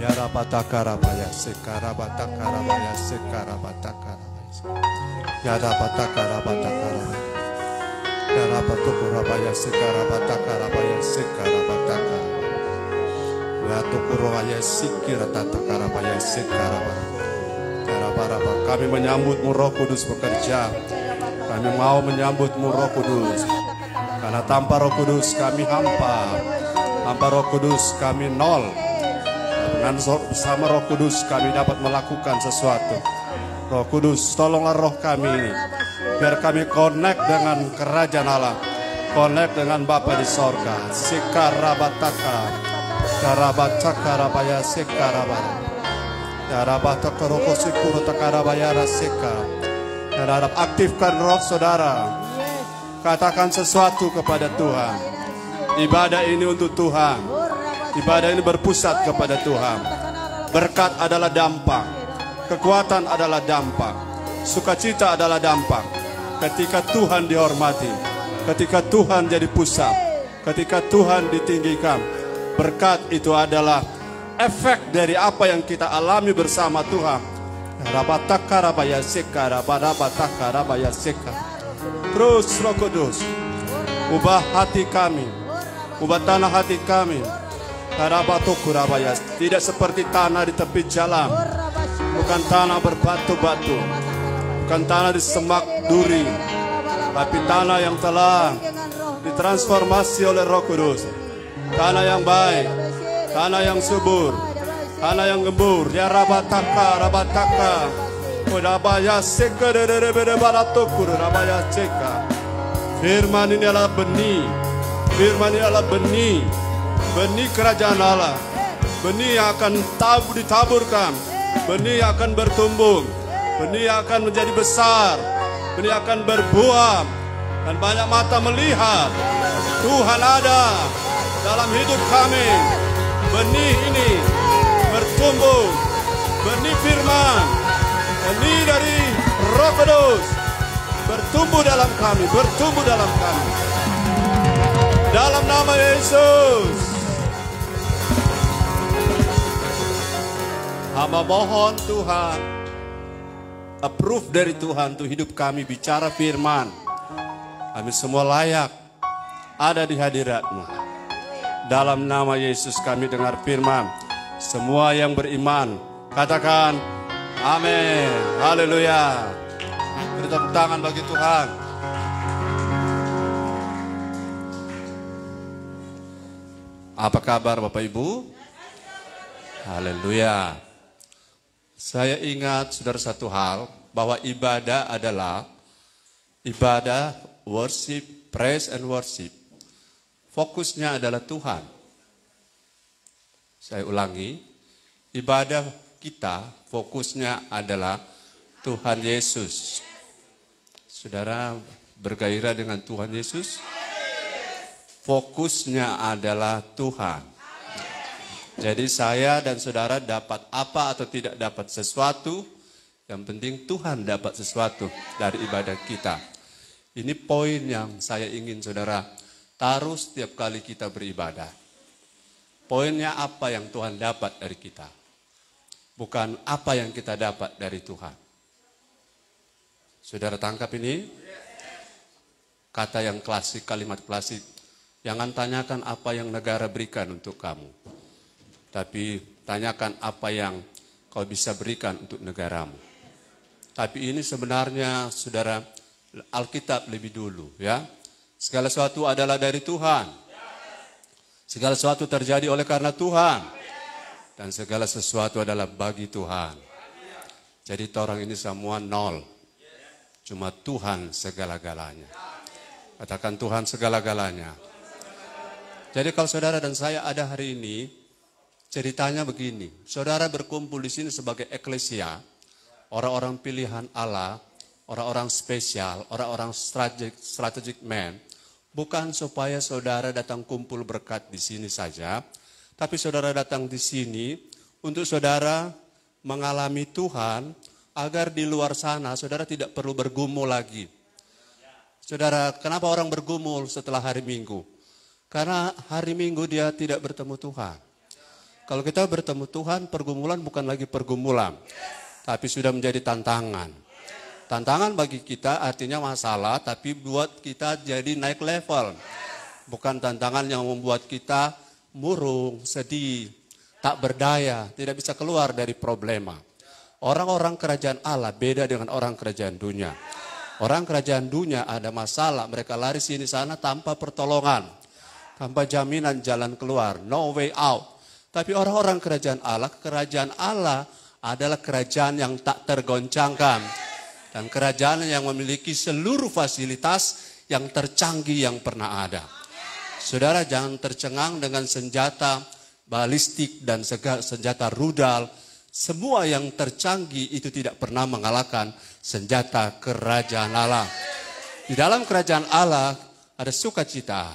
Yarabatakarabaya sekarabatakarabaya sekarabatakarabaya Yarabatakarabatakarabaya Yarabatukurabaya sekarabatakarabaaya sekarabatakarabaaya Ratukurabaya sikiratakarabaya sekarabatakarabaaya Yarabaraba kami menyambutmu roh kudus bekerja Kami mau menyambutmu roh kudus Karena tanpa roh kudus kami hampa Tanpa roh kudus kami nol dan bersama roh kudus kami dapat melakukan sesuatu. Roh kudus, tolonglah roh kami ini. Biar kami connect dengan kerajaan Allah. Connect dengan Bapa di sorga. Sikarabataka. Karabataka rabaya sikarabara. Karabataka roko sikuru takarabaya rasika Dan harap aktifkan roh saudara. Katakan sesuatu kepada Tuhan. Ibadah ini untuk Tuhan. Ibadah ini berpusat kepada Tuhan. Berkat adalah dampak. Kekuatan adalah dampak. Sukacita adalah dampak. Ketika Tuhan dihormati, ketika Tuhan jadi pusat, ketika Tuhan ditinggikan, berkat itu adalah efek dari apa yang kita alami bersama Tuhan. Rabataka rabaya seka rabataka rabaya seka. Terus Roh Kudus, ubah hati kami, ubah tanah hati kami. Tidak seperti tanah di tepi jalan. Bukan tanah berbatu-batu. Bukan tanah di semak duri. Tapi tanah yang telah ditransformasi oleh roh kudus. Tanah yang baik. Tanah yang subur. Tanah yang gembur. Ya rabataka, rabataka. Rabaya seka de de de de balatokur. Rabaya ceka. Firman ini adalah benih. Firman ini adalah benih benih kerajaan Allah, benih yang akan tabu ditaburkan, benih yang akan bertumbuh, benih yang akan menjadi besar, benih yang akan berbuah, dan banyak mata melihat Tuhan ada dalam hidup kami. Benih ini bertumbuh, benih firman, benih dari Roh Kudus bertumbuh dalam kami, bertumbuh dalam kami. Dalam nama Yesus. Hamba mohon Tuhan, approve dari Tuhan untuk hidup kami bicara firman. Kami semua layak ada di hadiratmu. Dalam nama Yesus kami dengar firman. Semua yang beriman, katakan amin. Haleluya. Beri tepuk tangan bagi Tuhan. Apa kabar Bapak Ibu? Haleluya. Saya ingat saudara satu hal bahwa ibadah adalah ibadah, worship, praise and worship. Fokusnya adalah Tuhan. Saya ulangi, ibadah kita fokusnya adalah Tuhan Yesus. Saudara bergairah dengan Tuhan Yesus? Fokusnya adalah Tuhan. Jadi saya dan saudara dapat apa atau tidak dapat sesuatu, yang penting Tuhan dapat sesuatu dari ibadah kita. Ini poin yang saya ingin saudara taruh setiap kali kita beribadah. Poinnya apa yang Tuhan dapat dari kita. Bukan apa yang kita dapat dari Tuhan. Saudara tangkap ini? Kata yang klasik, kalimat klasik. Jangan tanyakan apa yang negara berikan untuk kamu tapi tanyakan apa yang kau bisa berikan untuk negaramu. Tapi ini sebenarnya saudara Alkitab lebih dulu ya. Segala sesuatu adalah dari Tuhan. Segala sesuatu terjadi oleh karena Tuhan. Dan segala sesuatu adalah bagi Tuhan. Jadi orang ini semua nol. Cuma Tuhan segala-galanya. Katakan Tuhan segala-galanya. Jadi kalau saudara dan saya ada hari ini, Ceritanya begini, saudara berkumpul di sini sebagai eklesia, orang-orang pilihan Allah, orang-orang spesial, orang-orang strategic, strategic man, bukan supaya saudara datang kumpul berkat di sini saja, tapi saudara datang di sini untuk saudara mengalami Tuhan agar di luar sana saudara tidak perlu bergumul lagi. Saudara, kenapa orang bergumul setelah hari Minggu? Karena hari Minggu dia tidak bertemu Tuhan. Kalau kita bertemu Tuhan, pergumulan bukan lagi pergumulan, tapi sudah menjadi tantangan. Tantangan bagi kita artinya masalah, tapi buat kita jadi naik level. Bukan tantangan yang membuat kita murung, sedih, tak berdaya, tidak bisa keluar dari problema. Orang-orang kerajaan Allah beda dengan orang kerajaan dunia. Orang kerajaan dunia ada masalah, mereka lari sini sana tanpa pertolongan, tanpa jaminan jalan keluar, no way out. Tapi orang-orang kerajaan Allah, kerajaan Allah adalah kerajaan yang tak tergoncangkan. Dan kerajaan yang memiliki seluruh fasilitas yang tercanggih yang pernah ada. Saudara jangan tercengang dengan senjata balistik dan senjata rudal. Semua yang tercanggih itu tidak pernah mengalahkan senjata kerajaan Allah. Di dalam kerajaan Allah ada sukacita,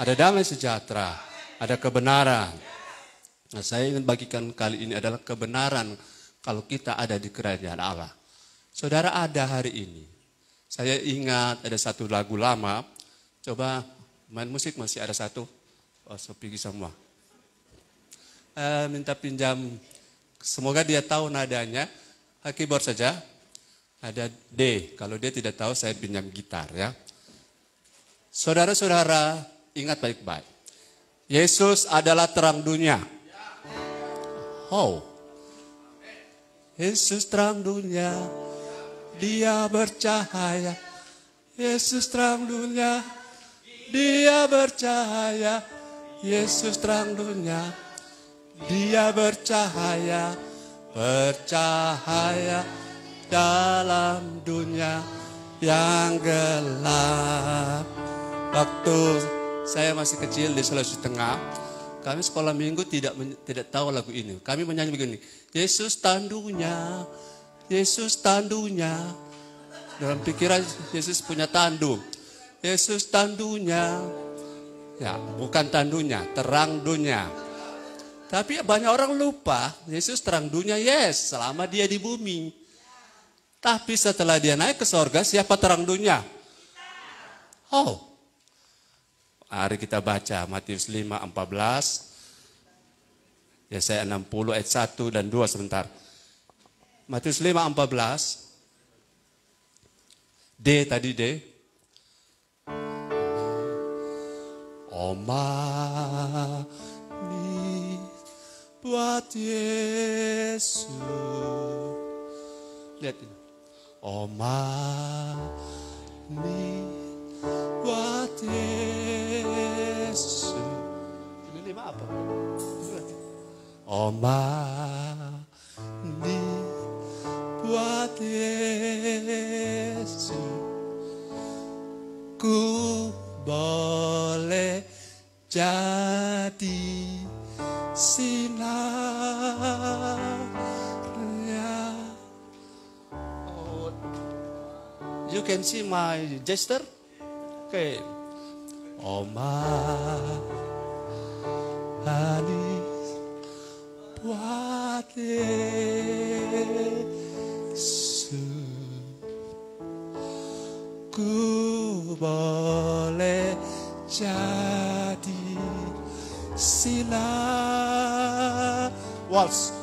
ada damai sejahtera, ada kebenaran, Nah, saya ingin bagikan kali ini adalah kebenaran kalau kita ada di kerajaan Allah. Saudara ada hari ini. Saya ingat ada satu lagu lama. Coba main musik masih ada satu. Oh, sepi semua. Eh, minta pinjam. Semoga dia tahu nadanya. Keyboard saja. Ada D. Kalau dia tidak tahu saya pinjam gitar ya. Saudara-saudara ingat baik-baik. Yesus adalah terang dunia. How? Oh. Yesus terang dunia, dia bercahaya. Yesus terang dunia, dia bercahaya. Yesus terang dunia, dia bercahaya. Bercahaya dalam dunia yang gelap. Waktu saya masih kecil di Sulawesi Tengah, kami sekolah minggu tidak tidak tahu lagu ini. Kami menyanyi begini. Yesus tandunya, Yesus tandunya. Dalam pikiran Yesus punya tanduk. Yesus tandunya, Ya, bukan tandunya, terang dunia. Tapi banyak orang lupa, Yesus terang dunia, yes, selama dia di bumi. Tapi setelah dia naik ke sorga, siapa terang dunia? Oh, Hari kita baca Matius 5, 14, Yesaya 60 ayat 1 dan 2 sebentar. Matius 5, 14, D tadi D. Oma mi buat Yesus. Lihat ini. Oma mi buat Yesus. Oma dibuat Yesus Ku boleh jadi sinarnya oh, You can see my gesture? Okay. Oma Alice Watesu Jadi Sila Waltz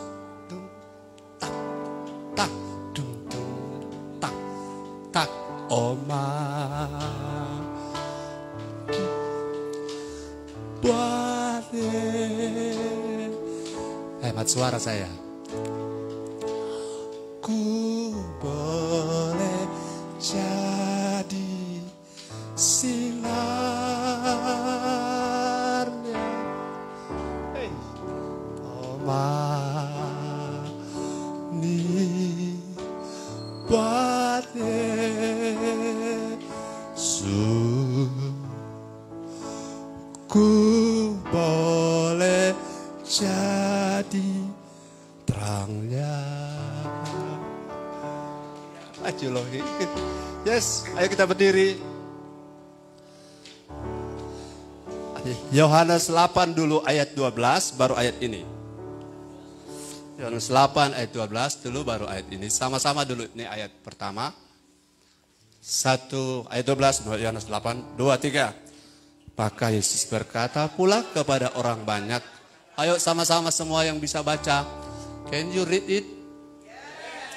suara saya. Yohanes 8 dulu ayat 12 baru ayat ini. Yohanes 8 ayat 12 dulu baru ayat ini. Sama-sama dulu ini ayat pertama. 1 ayat 12 Yohanes 8 2 3. Maka Yesus berkata pula kepada orang banyak, ayo sama-sama semua yang bisa baca. Can you read it?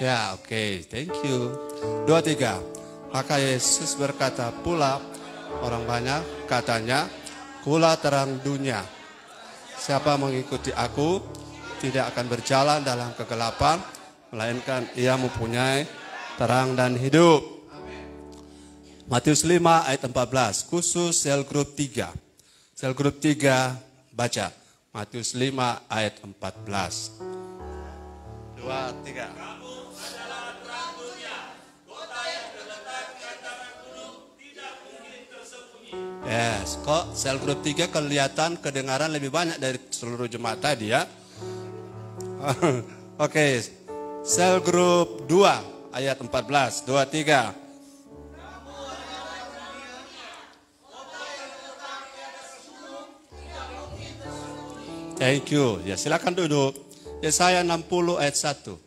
Ya, yeah, oke. Okay. Thank you. 2 3. Maka Yesus berkata pula orang banyak katanya, kula terang dunia. Siapa mengikuti aku tidak akan berjalan dalam kegelapan, melainkan ia mempunyai terang dan hidup. Matius 5 ayat 14, khusus sel grup 3. Sel grup 3 baca. Matius 5 ayat 14. 2 3. Yes, kok sel grup 3 kelihatan kedengaran lebih banyak dari seluruh jemaat tadi ya. Oke, okay. sel grup 2 ayat 14, 23. Thank you. Ya, silakan duduk. Yesaya 60 ayat 1.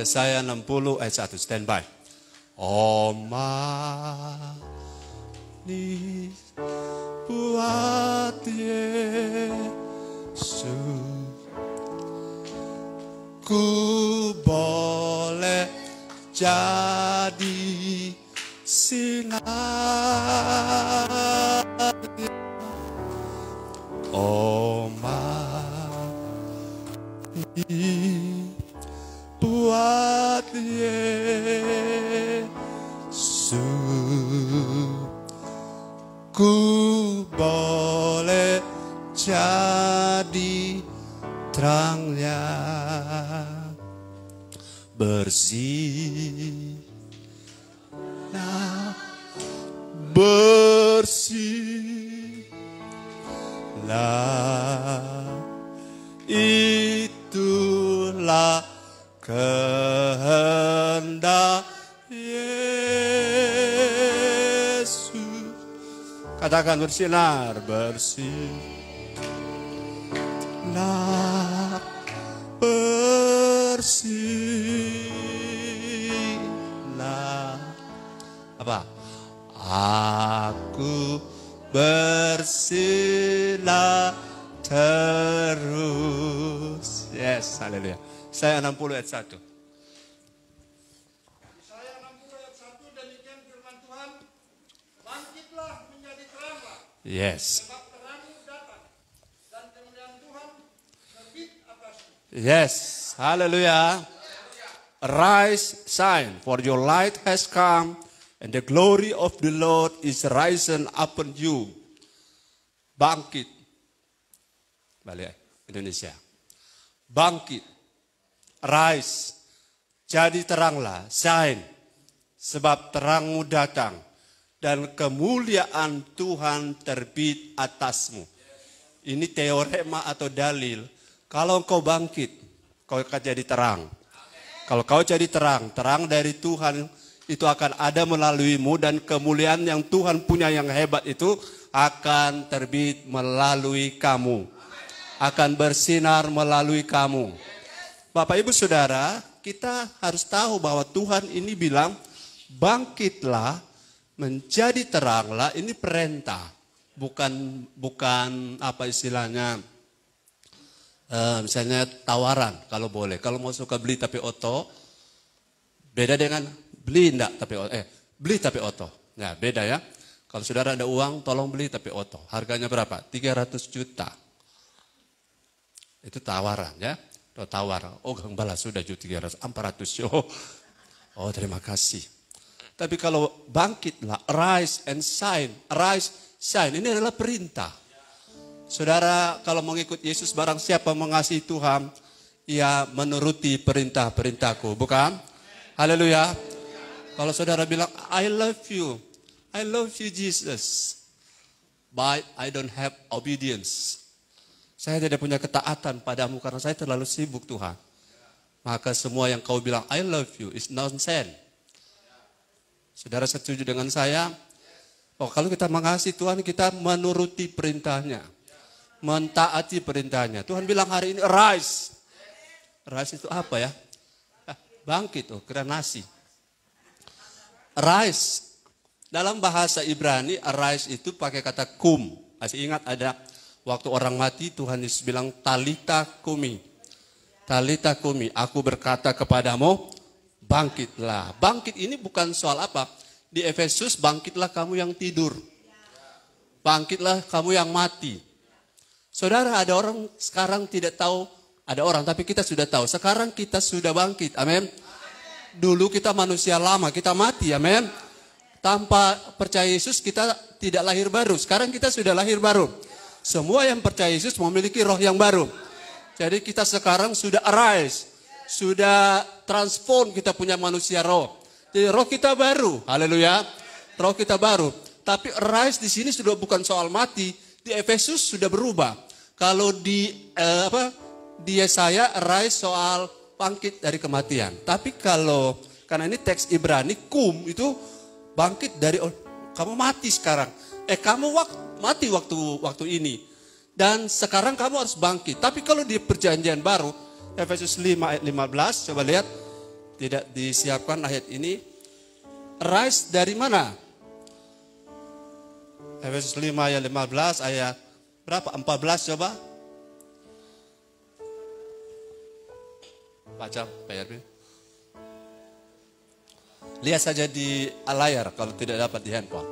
Yesaya 60 ayat 1. Stand by. Oma nis buat Yesus Ku boleh jadi sinar Oma buat Yesus ku boleh jadi terangnya bersih nah bersih itulah ke katakan bersinar bersinar bersinar apa aku bersinar terus yes haleluya saya 60 ayat 1 Yes. Yes. Hallelujah. Rise, shine, for your light has come, and the glory of the Lord is risen upon you. Bangkit. Balik eh, Indonesia. Bangkit. Rise. Jadi teranglah, shine. Sebab terangmu datang dan kemuliaan Tuhan terbit atasmu. Ini teorema atau dalil. Kalau engkau bangkit, kau akan jadi terang. Kalau kau jadi terang, terang dari Tuhan itu akan ada melaluimu dan kemuliaan yang Tuhan punya yang hebat itu akan terbit melalui kamu. Akan bersinar melalui kamu. Bapak Ibu Saudara, kita harus tahu bahwa Tuhan ini bilang, bangkitlah menjadi teranglah ini perintah, bukan bukan apa istilahnya uh, misalnya tawaran kalau boleh. Kalau mau suka beli tapi oto beda dengan beli enggak tapi eh beli tapi oto. ya beda ya. Kalau saudara ada uang tolong beli tapi oto. Harganya berapa? 300 juta. Itu tawaran ya. Tawar. Oh, gembala sudah juta 300, 400. Oh. oh, terima kasih. Tapi kalau bangkitlah, rise and shine, rise, shine. Ini adalah perintah. Saudara, kalau mengikut Yesus barang siapa mengasihi Tuhan, ia menuruti perintah-perintahku, bukan? Haleluya. Kalau saudara bilang, I love you. I love you, Jesus. But I don't have obedience. Saya tidak punya ketaatan padamu karena saya terlalu sibuk, Tuhan. Maka semua yang kau bilang, I love you, is nonsense. Saudara setuju dengan saya? Oh, kalau kita mengasihi Tuhan, kita menuruti perintahnya. Mentaati perintahnya. Tuhan bilang hari ini, rise. Rise itu apa ya? Bangkit, oh, kira nasi. Rise. Dalam bahasa Ibrani, rise itu pakai kata kum. Masih ingat ada waktu orang mati, Tuhan Yesus bilang, talita kumi. Talita kumi, aku berkata kepadamu, bangkitlah. Bangkit ini bukan soal apa. Di Efesus bangkitlah kamu yang tidur. Bangkitlah kamu yang mati. Saudara ada orang sekarang tidak tahu, ada orang tapi kita sudah tahu. Sekarang kita sudah bangkit. Amin. Dulu kita manusia lama, kita mati. Amin. Tanpa percaya Yesus kita tidak lahir baru. Sekarang kita sudah lahir baru. Semua yang percaya Yesus memiliki roh yang baru. Jadi kita sekarang sudah arise, sudah transform kita punya manusia roh. Jadi roh kita baru. Haleluya. Roh kita baru. Tapi rise di sini sudah bukan soal mati. Di Efesus sudah berubah. Kalau di eh, apa di Yesaya rise soal bangkit dari kematian. Tapi kalau karena ini teks Ibrani kum itu bangkit dari oh, kamu mati sekarang. Eh kamu wak, mati waktu waktu ini. Dan sekarang kamu harus bangkit. Tapi kalau di perjanjian baru Efesus 5 ayat 15, coba lihat. Tidak disiapkan ayat ini. Rise dari mana? Efesus 5 ayat 15 ayat berapa? 14 coba. Baca PRB. Lihat saja di layar kalau tidak dapat di handphone.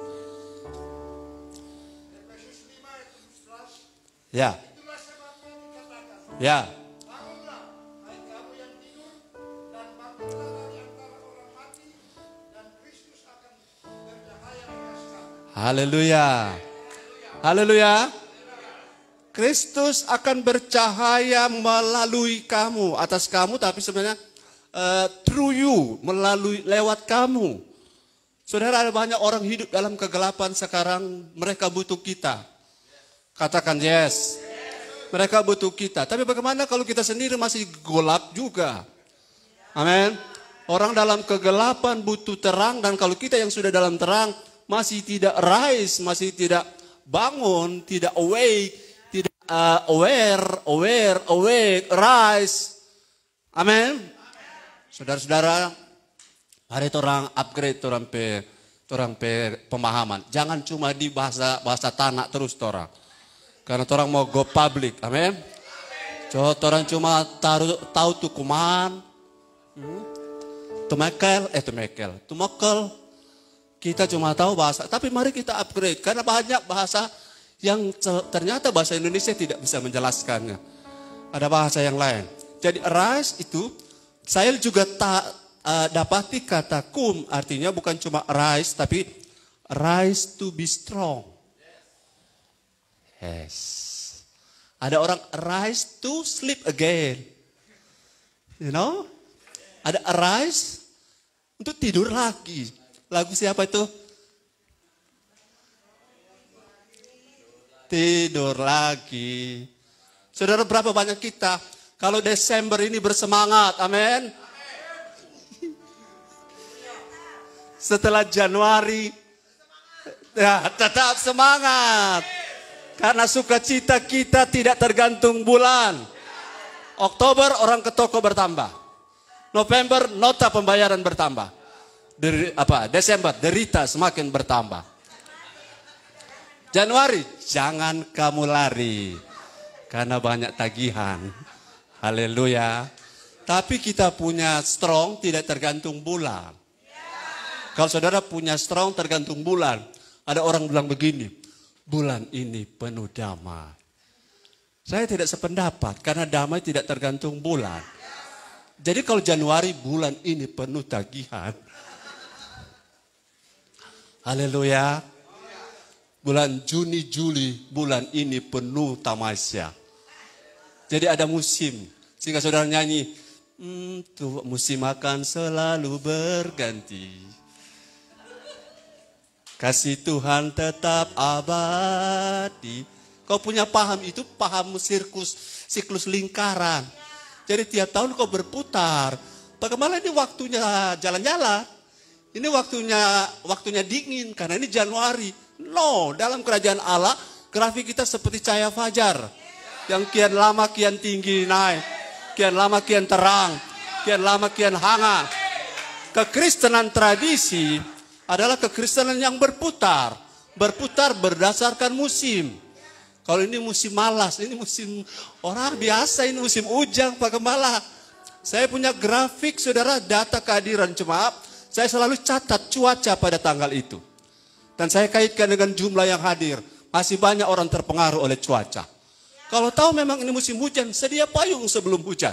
Ya. Ya. Haleluya. Haleluya. Kristus akan bercahaya melalui kamu, atas kamu tapi sebenarnya uh, through you, melalui lewat kamu. Saudara ada banyak orang hidup dalam kegelapan sekarang, mereka butuh kita. Katakan yes. Mereka butuh kita. Tapi bagaimana kalau kita sendiri masih gelap juga? Amin. Orang dalam kegelapan butuh terang dan kalau kita yang sudah dalam terang, masih tidak rise, masih tidak bangun, tidak awake, tidak uh, aware, aware, awake, rise. Amin. Saudara-saudara, hari orang upgrade, orang pe, orang pe pemahaman. Jangan cuma di bahasa bahasa tanah terus orang. Karena orang mau go public. Amin. Coba orang cuma taruh tahu tuh kuman. Hmm? Tumekel, eh tumekel, tumekel, kita cuma tahu bahasa, tapi mari kita upgrade karena banyak bahasa yang ternyata bahasa Indonesia tidak bisa menjelaskannya. Ada bahasa yang lain. Jadi arise itu saya juga tak uh, e, dapati kata kum artinya bukan cuma rise tapi rise to be strong. Yes. Ada orang rise to sleep again. You know? Ada rise untuk tidur lagi. Lagu siapa itu? Tidur lagi. Saudara berapa banyak kita kalau Desember ini bersemangat. Amin. Setelah Januari ya, tetap semangat. Karena sukacita kita tidak tergantung bulan. Oktober orang ke toko bertambah. November nota pembayaran bertambah deri, apa Desember derita semakin bertambah. Januari jangan kamu lari karena banyak tagihan. Haleluya. Tapi kita punya strong tidak tergantung bulan. Kalau saudara punya strong tergantung bulan, ada orang bilang begini, bulan ini penuh damai. Saya tidak sependapat karena damai tidak tergantung bulan. Jadi kalau Januari bulan ini penuh tagihan, Haleluya. Bulan Juni, Juli, bulan ini penuh tamasya. Jadi ada musim. Sehingga saudara nyanyi, hmm, tuh, musim akan selalu berganti. Kasih Tuhan tetap abadi. Kau punya paham itu paham sirkus, siklus lingkaran. Jadi tiap tahun kau berputar. Bagaimana ini waktunya jalan-jalan? Ini waktunya waktunya dingin karena ini Januari. No, dalam kerajaan Allah grafik kita seperti cahaya fajar yang kian lama kian tinggi naik, kian lama kian terang, kian lama kian hangat. Kekristenan tradisi adalah kekristenan yang berputar, berputar berdasarkan musim. Kalau ini musim malas, ini musim orang biasa, ini musim ujang Pak Gembala. Saya punya grafik saudara data kehadiran Cuma saya selalu catat cuaca pada tanggal itu. Dan saya kaitkan dengan jumlah yang hadir. Masih banyak orang terpengaruh oleh cuaca. Kalau tahu memang ini musim hujan, sedia payung sebelum hujan.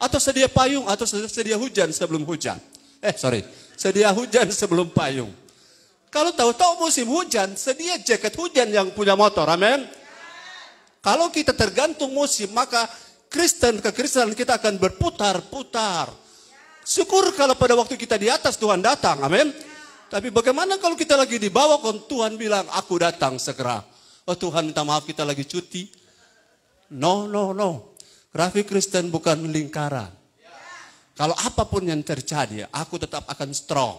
Atau sedia payung, atau sedia hujan sebelum hujan. Eh, sorry. Sedia hujan sebelum payung. Kalau tahu-tahu musim hujan, sedia jaket hujan yang punya motor. Amin. Kalau kita tergantung musim, maka Kristen ke Kristen kita akan berputar-putar. Syukur kalau pada waktu kita di atas Tuhan datang, amin. Tapi bagaimana kalau kita lagi di bawah kalau Tuhan bilang aku datang segera. Oh Tuhan minta maaf kita lagi cuti. No, no, no. Grafik Kristen bukan lingkaran. Kalau apapun yang terjadi, aku tetap akan strong.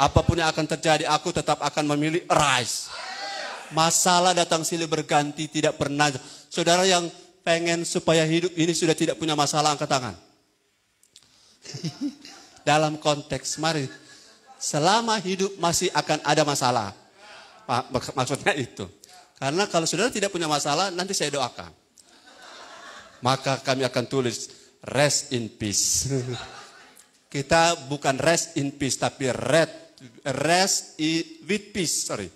Apapun yang akan terjadi, aku tetap akan memilih rise. Masalah datang silih berganti tidak pernah. Saudara yang pengen supaya hidup ini sudah tidak punya masalah, angkat tangan. Dalam konteks mari selama hidup masih akan ada masalah. Pak, maksudnya itu. Karena kalau saudara tidak punya masalah, nanti saya doakan. Maka kami akan tulis rest in peace. Kita bukan rest in peace, tapi red, rest in, with peace. Sorry,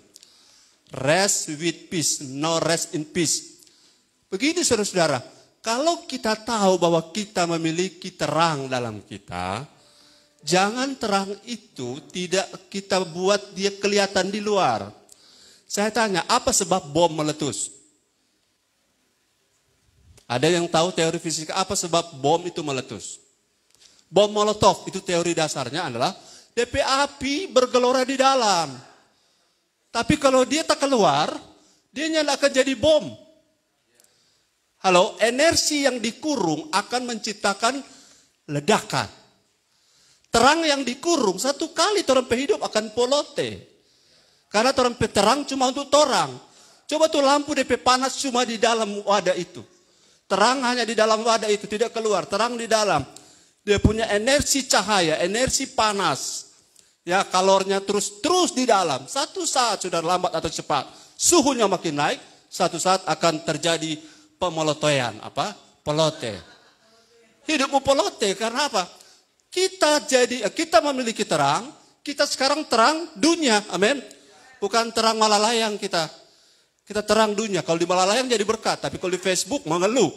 rest with peace, no rest in peace. Begitu saudara-saudara, kalau kita tahu bahwa kita memiliki terang dalam kita, jangan terang itu tidak kita buat dia kelihatan di luar. Saya tanya, apa sebab bom meletus? Ada yang tahu teori fisika apa sebab bom itu meletus? Bom Molotov itu teori dasarnya adalah DP api bergelora di dalam. Tapi kalau dia tak keluar, dia akan jadi bom. Halo, energi yang dikurung akan menciptakan ledakan. Terang yang dikurung satu kali torempe hidup akan polote. Karena torempe terang cuma untuk torang. Coba tuh lampu DP panas cuma di dalam wadah itu. Terang hanya di dalam wadah itu, tidak keluar. Terang di dalam. Dia punya energi cahaya, energi panas. Ya, kalornya terus-terus di dalam. Satu saat sudah lambat atau cepat, suhunya makin naik, satu saat akan terjadi pemolotoyan, apa? Pelote. Hidupmu pelote karena apa? Kita jadi eh, kita memiliki terang, kita sekarang terang dunia. Amin. Bukan terang malalayang kita. Kita terang dunia. Kalau di malalayang jadi berkat, tapi kalau di Facebook mengeluh.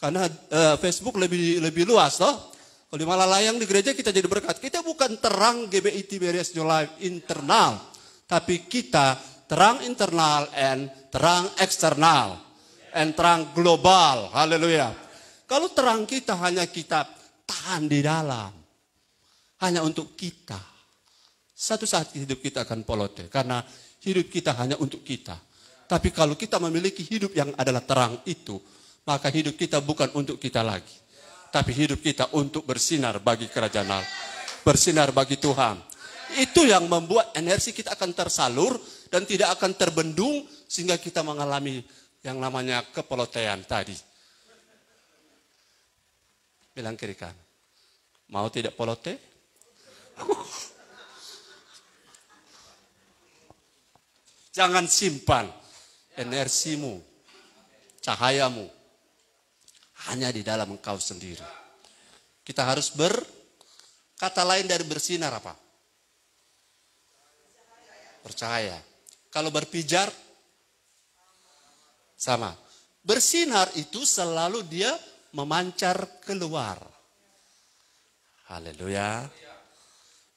Karena uh, Facebook lebih lebih luas loh. Kalau di malalayang di gereja kita jadi berkat. Kita bukan terang GBI Tiberias New Life internal, tapi kita terang internal and terang eksternal and terang global. Haleluya. Kalau terang kita hanya kita tahan di dalam. Hanya untuk kita. Satu saat hidup kita akan polote. Karena hidup kita hanya untuk kita. Tapi kalau kita memiliki hidup yang adalah terang itu, maka hidup kita bukan untuk kita lagi. Tapi hidup kita untuk bersinar bagi kerajaan Allah. Bersinar bagi Tuhan. Itu yang membuat energi kita akan tersalur dan tidak akan terbendung sehingga kita mengalami yang namanya kepelotean tadi. Bilang kiri kan, Mau tidak polote? Jangan simpan energimu, cahayamu. Hanya di dalam engkau sendiri. Kita harus ber, kata lain dari bersinar apa? Percaya. Kalau berpijar, sama. Bersinar itu selalu dia memancar keluar. Haleluya.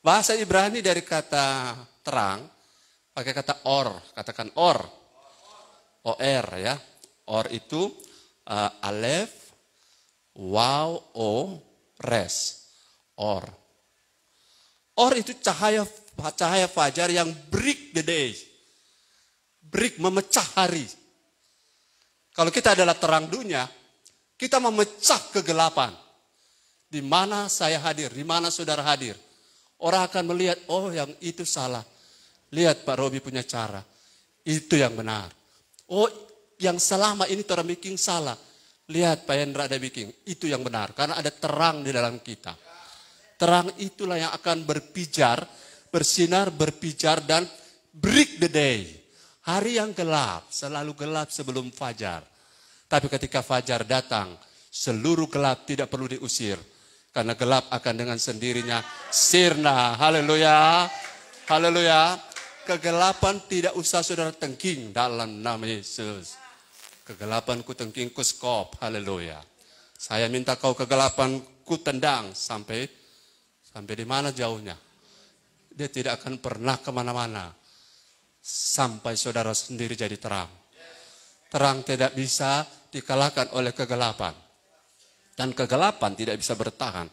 Bahasa Ibrani dari kata terang, pakai kata or, katakan or. OR ya. Or itu uh, alef, wow, o, res. Or. Or itu cahaya cahaya fajar yang break the day. Break memecah hari kalau kita adalah terang dunia, kita memecah kegelapan. Di mana saya hadir, di mana saudara hadir. Orang akan melihat, oh yang itu salah. Lihat Pak Robi punya cara. Itu yang benar. Oh yang selama ini bikin salah. Lihat Pak Hendra ada bikin. Itu yang benar. Karena ada terang di dalam kita. Terang itulah yang akan berpijar, bersinar, berpijar, dan break the day. Hari yang gelap, selalu gelap sebelum fajar. Tapi ketika fajar datang, seluruh gelap tidak perlu diusir. Karena gelap akan dengan sendirinya sirna. Haleluya. Haleluya. Kegelapan tidak usah saudara tengking dalam nama Yesus. Kegelapan ku tengking ku skop. Haleluya. Saya minta kau kegelapan ku tendang sampai sampai di mana jauhnya. Dia tidak akan pernah kemana-mana sampai saudara sendiri jadi terang. Terang tidak bisa dikalahkan oleh kegelapan. Dan kegelapan tidak bisa bertahan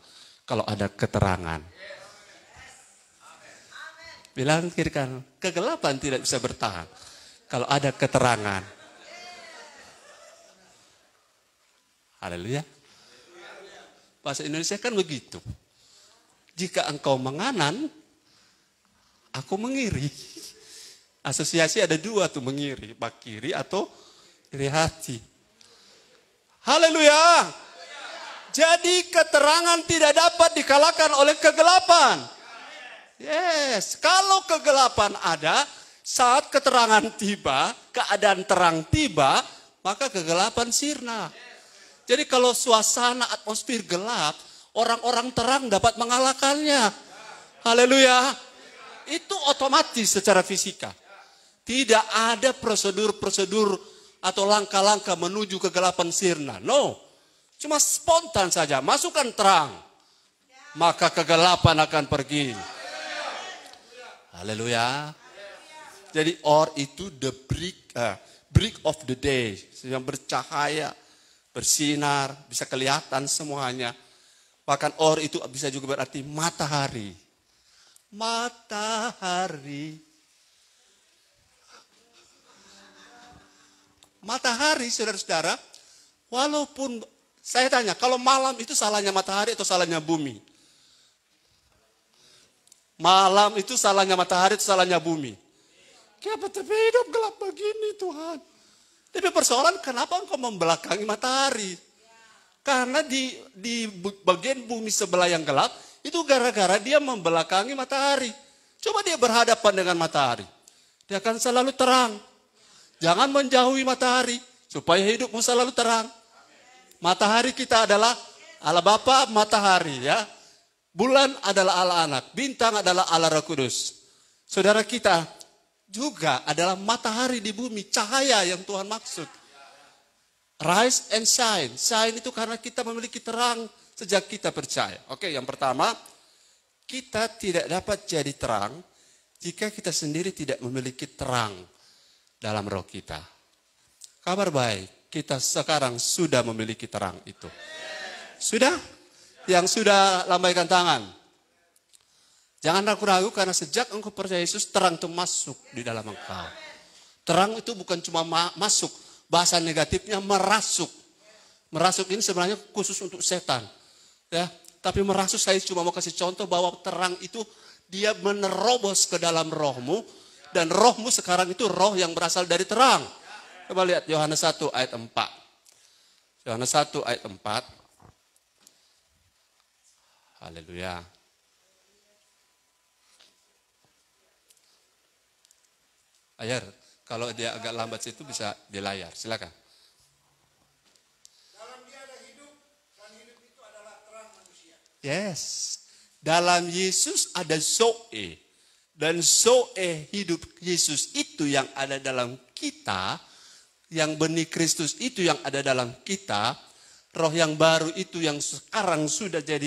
kalau ada keterangan. Bilang kiri kan, kegelapan tidak bisa bertahan kalau ada keterangan. Haleluya. Bahasa Indonesia kan begitu. Jika engkau menganan, aku mengiri. Asosiasi ada dua tuh mengiri, bakiri atau iri hati. Haleluya. Jadi keterangan tidak dapat dikalahkan oleh kegelapan. Yes, kalau kegelapan ada, saat keterangan tiba, keadaan terang tiba, maka kegelapan sirna. Jadi kalau suasana atmosfer gelap, orang-orang terang dapat mengalahkannya. Haleluya. Itu otomatis secara fisika. Tidak ada prosedur-prosedur atau langkah-langkah menuju kegelapan sirna. No. Cuma spontan saja. Masukkan terang. Maka kegelapan akan pergi. Haleluya. Jadi or itu the break uh, eh, brick of the day. Yang bercahaya, bersinar, bisa kelihatan semuanya. Bahkan or itu bisa juga berarti matahari. Matahari Matahari, saudara-saudara, walaupun saya tanya, kalau malam itu salahnya matahari atau salahnya bumi? Malam itu salahnya matahari atau salahnya bumi? Kenapa tapi gelap begini Tuhan? Tapi persoalan kenapa engkau membelakangi matahari? Karena di, di bagian bumi sebelah yang gelap, itu gara-gara dia membelakangi matahari. Coba dia berhadapan dengan matahari. Dia akan selalu terang. Jangan menjauhi matahari supaya hidupmu selalu terang. Matahari kita adalah ala Bapa matahari ya. Bulan adalah ala anak, bintang adalah ala Roh Kudus. Saudara kita juga adalah matahari di bumi, cahaya yang Tuhan maksud. Rise and shine. Shine itu karena kita memiliki terang sejak kita percaya. Oke, yang pertama, kita tidak dapat jadi terang jika kita sendiri tidak memiliki terang dalam roh kita. Kabar baik, kita sekarang sudah memiliki terang itu. Sudah? Yang sudah lambaikan tangan. Jangan ragu-ragu karena sejak engkau percaya Yesus, terang itu masuk di dalam engkau. Terang itu bukan cuma ma masuk, bahasa negatifnya merasuk. Merasuk ini sebenarnya khusus untuk setan. Ya, tapi merasuk saya cuma mau kasih contoh bahwa terang itu dia menerobos ke dalam rohmu dan rohmu sekarang itu roh yang berasal dari terang. Coba lihat Yohanes 1 ayat 4. Yohanes 1 ayat 4. Haleluya. Ayar, kalau dia agak lambat situ bisa di layar. Silakan. Yes. Dalam Yesus ada zoe. Dan soe hidup Yesus itu yang ada dalam kita, yang benih Kristus itu yang ada dalam kita, roh yang baru itu yang sekarang sudah jadi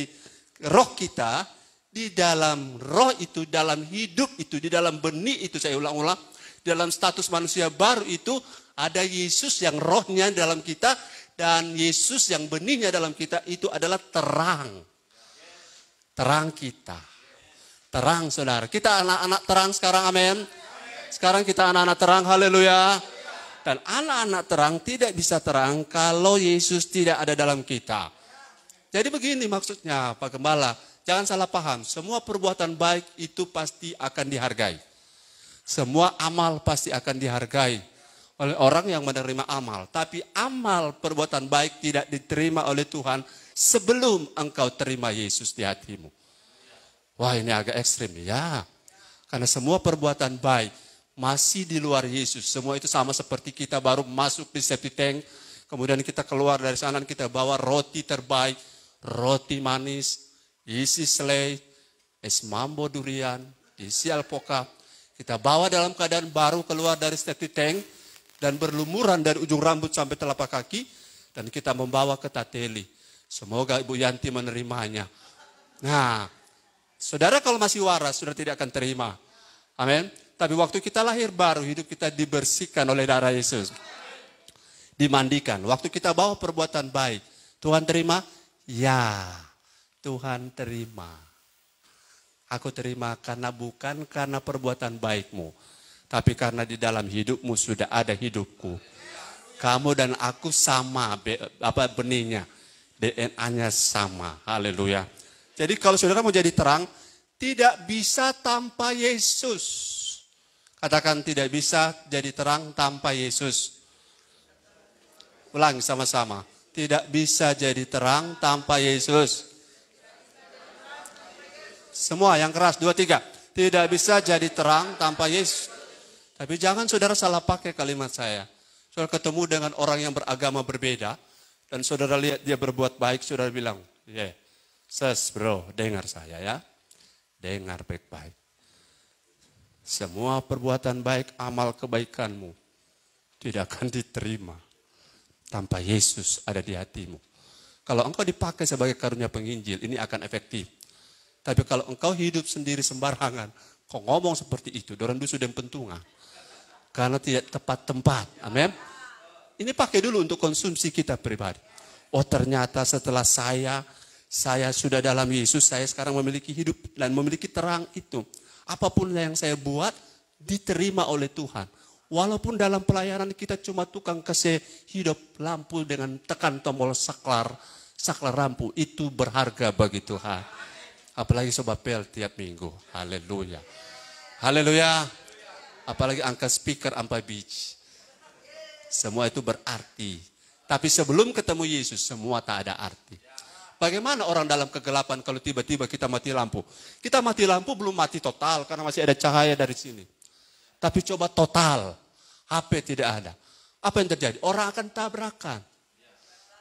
roh kita, di dalam roh itu, dalam hidup itu, di dalam benih itu, saya ulang-ulang, dalam status manusia baru itu, ada Yesus yang rohnya dalam kita, dan Yesus yang benihnya dalam kita itu adalah terang. Terang kita terang, saudara. Kita anak-anak terang sekarang, amin. Sekarang kita anak-anak terang, haleluya. Dan anak-anak terang tidak bisa terang kalau Yesus tidak ada dalam kita. Jadi begini maksudnya Pak Gembala, jangan salah paham. Semua perbuatan baik itu pasti akan dihargai. Semua amal pasti akan dihargai oleh orang yang menerima amal. Tapi amal perbuatan baik tidak diterima oleh Tuhan sebelum engkau terima Yesus di hatimu. Wah ini agak ekstrim. Ya, karena semua perbuatan baik masih di luar Yesus. Semua itu sama seperti kita baru masuk di septic tank. Kemudian kita keluar dari sana kita bawa roti terbaik. Roti manis, isi selai, es mambo durian, isi alpokap. Kita bawa dalam keadaan baru keluar dari septic tank. Dan berlumuran dari ujung rambut sampai telapak kaki. Dan kita membawa ke Tateli. Semoga Ibu Yanti menerimanya. Nah, Saudara kalau masih waras, sudah tidak akan terima. Amin. Tapi waktu kita lahir baru, hidup kita dibersihkan oleh darah Yesus. Dimandikan. Waktu kita bawa perbuatan baik, Tuhan terima? Ya, Tuhan terima. Aku terima karena bukan karena perbuatan baikmu, tapi karena di dalam hidupmu sudah ada hidupku. Kamu dan aku sama apa benihnya, DNA-nya sama. Haleluya. Jadi kalau saudara mau jadi terang, tidak bisa tanpa Yesus. Katakan tidak bisa jadi terang tanpa Yesus. Ulang sama-sama. Tidak bisa jadi terang tanpa Yesus. Semua yang keras, dua, tiga. Tidak bisa jadi terang tanpa Yesus. Tapi jangan saudara salah pakai kalimat saya. Saudara ketemu dengan orang yang beragama berbeda. Dan saudara lihat dia berbuat baik, saudara bilang, ya yeah, Ses bro, dengar saya ya. Dengar baik-baik. Semua perbuatan baik, amal kebaikanmu tidak akan diterima tanpa Yesus ada di hatimu. Kalau engkau dipakai sebagai karunia penginjil, ini akan efektif. Tapi kalau engkau hidup sendiri sembarangan, kau ngomong seperti itu, dorang dusu dan pentungan. Karena tidak tepat tempat. Amin. Ini pakai dulu untuk konsumsi kita pribadi. Oh ternyata setelah saya saya sudah dalam Yesus, saya sekarang memiliki hidup dan memiliki terang itu. Apapun yang saya buat, diterima oleh Tuhan. Walaupun dalam pelayanan kita cuma tukang kasih hidup lampu dengan tekan tombol saklar, saklar lampu itu berharga bagi Tuhan. Apalagi sobat pel tiap minggu. Haleluya. Haleluya. Apalagi angka speaker ampai beach. Semua itu berarti. Tapi sebelum ketemu Yesus, semua tak ada arti. Bagaimana orang dalam kegelapan kalau tiba-tiba kita mati lampu? Kita mati lampu belum mati total karena masih ada cahaya dari sini. Tapi coba total, HP tidak ada. Apa yang terjadi? Orang akan tabrakan.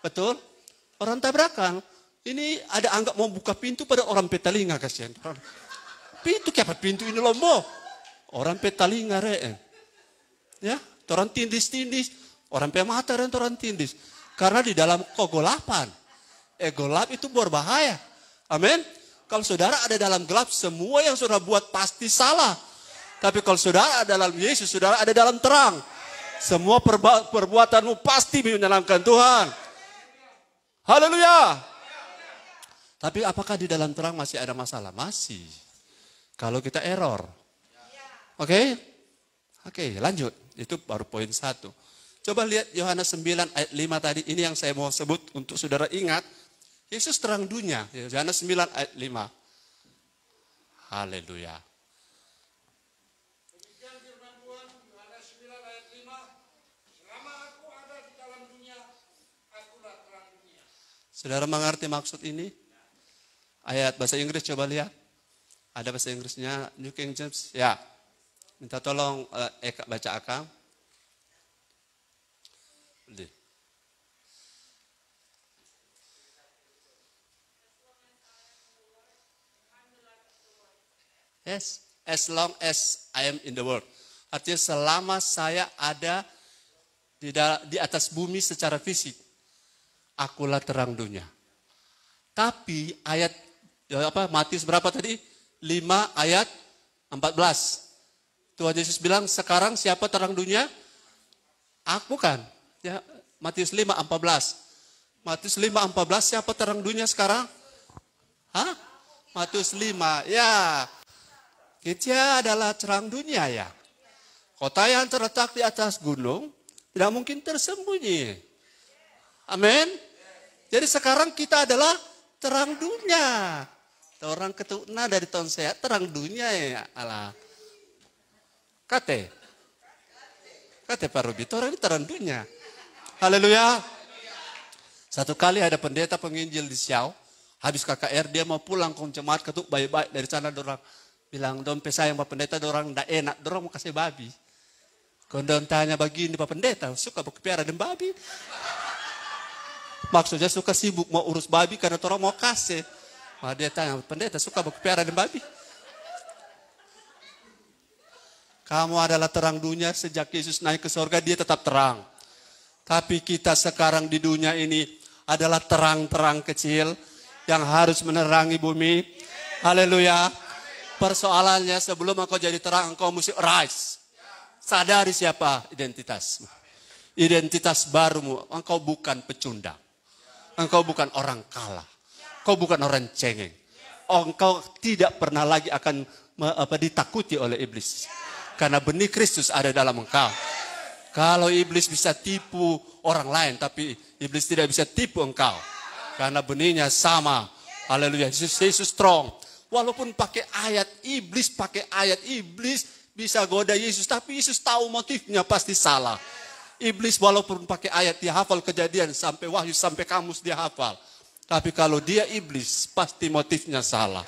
Betul? Orang tabrakan. Ini ada anggap mau buka pintu pada orang petalinga kasihan. pintu kiamat pintu ini lombo. Orang petalinga re. Ya, orang tindis-tindis. Orang pemata dan orang tindis. Karena di dalam kegelapan Eh gelap itu berbahaya. Amin. Kalau saudara ada dalam gelap, semua yang saudara buat pasti salah. Tapi kalau saudara ada dalam Yesus, saudara ada dalam terang. Semua perba- perbuatanmu pasti menyenangkan Tuhan. Haleluya. Tapi apakah di dalam terang masih ada masalah? Masih. Kalau kita error. Oke? Okay? Oke, okay, lanjut. Itu baru poin satu. Coba lihat Yohanes 9 ayat 5 tadi. Ini yang saya mau sebut untuk saudara ingat. Yesus terang dunia. Yohanes 9 ayat 5. Haleluya. Saudara mengerti maksud ini? Ayat bahasa Inggris coba lihat. Ada bahasa Inggrisnya New King James. Ya. Minta tolong uh, Eka baca akang. Yes, as long as I am in the world. Artinya selama saya ada di, di atas bumi secara fisik, akulah terang dunia. Tapi ayat eh, apa Matius berapa tadi? 5 ayat 14. Tuhan Yesus bilang, sekarang siapa terang dunia? Aku kan. Ya, Matius 5 14. Matius 5 14 siapa terang dunia sekarang? Hah? Matius 5. Ya, Kitya adalah terang dunia ya. Kota yang terletak di atas gunung tidak mungkin tersembunyi. Amin. Jadi sekarang kita adalah terang dunia. Orang ketukna dari tahun saya terang dunia ya Allah. Kate. Kate Pak Rubi, orang ini terang dunia. Haleluya. Satu kali ada pendeta penginjil di Siau. Habis KKR dia mau pulang ke cemat ketuk baik-baik dari sana dorang bilang pesa yang bapak Pendeta dorang tidak enak, dorang mau kasih babi. Kondon tanya begini bapak Pendeta, suka berkepiara dan babi. Maksudnya suka sibuk mau urus babi karena orang mau kasih. Nah, dia tanya, pendeta suka berkepiara dan babi. Kamu adalah terang dunia sejak Yesus naik ke surga dia tetap terang. Tapi kita sekarang di dunia ini adalah terang-terang kecil yang harus menerangi bumi. Haleluya. Persoalannya sebelum engkau jadi terang, engkau mesti rise. Sadari siapa identitas Identitas barumu, engkau bukan pecundang. Engkau bukan orang kalah. Engkau bukan orang cengeng. Engkau tidak pernah lagi akan apa, ditakuti oleh iblis. Karena benih Kristus ada dalam engkau. Kalau iblis bisa tipu orang lain, tapi iblis tidak bisa tipu engkau. Karena benihnya sama. Haleluya. Yesus, Yesus strong. Walaupun pakai ayat iblis, pakai ayat iblis bisa goda Yesus. Tapi Yesus tahu motifnya pasti salah. Iblis walaupun pakai ayat dia hafal kejadian sampai wahyu sampai kamus dia hafal. Tapi kalau dia iblis pasti motifnya salah.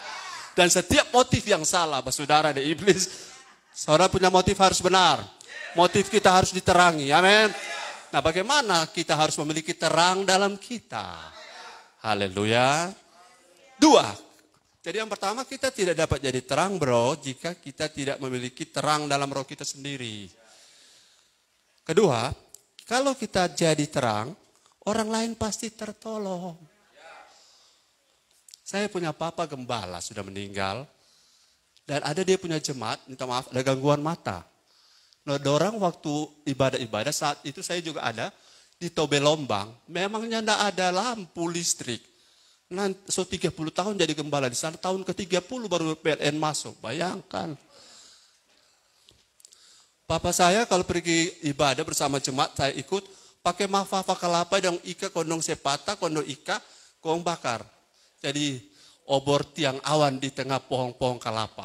Dan setiap motif yang salah, saudara ada iblis, saudara punya motif harus benar. Motif kita harus diterangi, amin. Nah bagaimana kita harus memiliki terang dalam kita? Haleluya. Dua, jadi yang pertama kita tidak dapat jadi terang bro jika kita tidak memiliki terang dalam roh kita sendiri. Kedua, kalau kita jadi terang, orang lain pasti tertolong. Saya punya papa gembala sudah meninggal dan ada dia punya jemaat, minta maaf ada gangguan mata. Nah, orang waktu ibadah-ibadah saat itu saya juga ada di Tobelombang Lombang, memangnya tidak ada lampu listrik Nanti, so 30 tahun jadi gembala di sana, tahun ke-30 baru PLN masuk. Bayangkan. Papa saya kalau pergi ibadah bersama jemaat, saya ikut pakai mafafa kelapa dan ika kondong sepata, kondong ika, kong bakar. Jadi obor tiang awan di tengah pohon-pohon kelapa.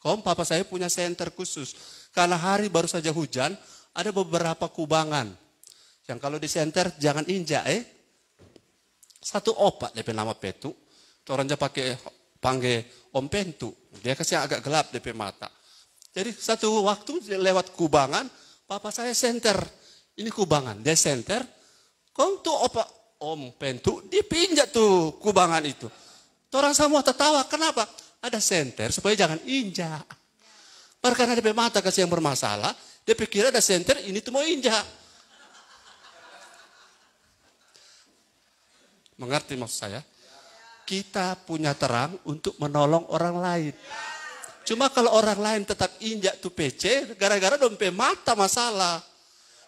Kom, papa saya punya senter khusus. Karena hari baru saja hujan, ada beberapa kubangan. Yang kalau di senter jangan injak eh. Satu obat DP nama petu. Orang dia pakai panggil om pentu. Dia kasih agak gelap DP mata. Jadi satu waktu lewat kubangan, papa saya senter. Ini kubangan, dia senter. kau tuh opa om pentu dipinjat tuh kubangan itu. Orang semua tertawa, kenapa? Ada senter supaya jangan injak. Karena DP mata kasih yang bermasalah, dia pikir ada senter ini tuh mau injak. Mengerti maksud saya? Kita punya terang untuk menolong orang lain. Cuma kalau orang lain tetap injak tuh PC, gara-gara dompet mata masalah.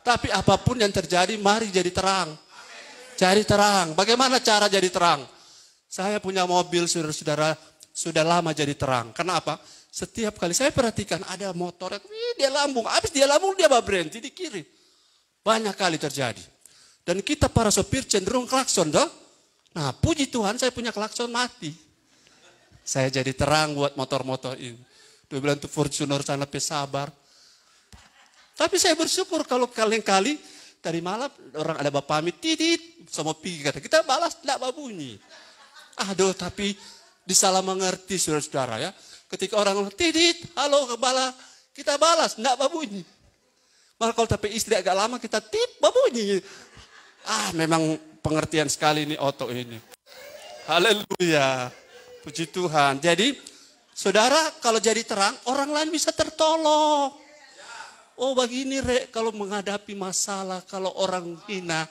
Tapi apapun yang terjadi, mari jadi terang. Cari terang. Bagaimana cara jadi terang? Saya punya mobil, saudara-saudara, sudah lama jadi terang. Karena apa? Setiap kali saya perhatikan ada motor, wih, dia lambung. Habis dia lambung, dia berhenti di kiri. Banyak kali terjadi. Dan kita para sopir cenderung klakson, dong. Nah puji Tuhan saya punya klakson mati. Saya jadi terang buat motor-motor ini. Dua bilang tuh Fortuner sana sabar. Tapi saya bersyukur kalau kalian-kali dari malam orang ada bapak pamit titit sama pergi kata kita balas tidak bunyi. Aduh tapi disalah mengerti saudara-saudara ya. Ketika orang titit halo kepala kita balas tidak bunyi. Malah kalau tapi istri agak lama kita tip bunyi. Ah memang pengertian sekali ini Oto ini. Haleluya. Puji Tuhan. Jadi, saudara kalau jadi terang, orang lain bisa tertolong. Oh begini rek, kalau menghadapi masalah, kalau orang hina,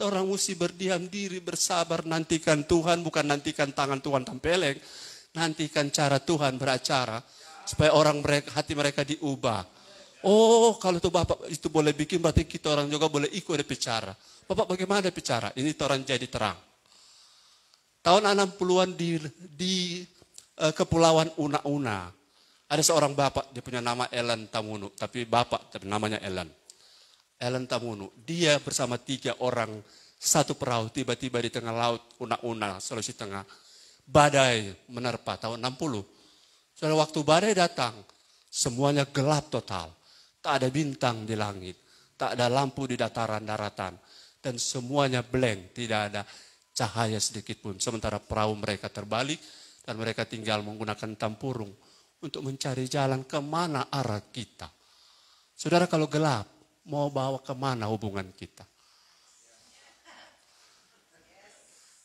orang mesti berdiam diri, bersabar, nantikan Tuhan, bukan nantikan tangan Tuhan tempeleng. Nantikan cara Tuhan beracara, supaya orang mereka, hati mereka diubah. Oh, kalau itu Bapak itu boleh bikin, berarti kita orang juga boleh ikut berbicara. Bapak bagaimana bicara? Ini terang jadi terang. Tahun 60-an di, di uh, Kepulauan Una-Una, ada seorang bapak, dia punya nama Ellen Tamunu, tapi bapak, tapi namanya Ellen. Ellen Tamunu, dia bersama tiga orang, satu perahu tiba-tiba di tengah laut Una-Una, Sulawesi Tengah. Badai menerpa tahun 60. Soalnya waktu badai datang, semuanya gelap total. Tak ada bintang di langit, tak ada lampu di dataran daratan dan semuanya blank, tidak ada cahaya sedikit pun. Sementara perahu mereka terbalik dan mereka tinggal menggunakan tampurung untuk mencari jalan kemana arah kita. Saudara kalau gelap, mau bawa kemana hubungan kita?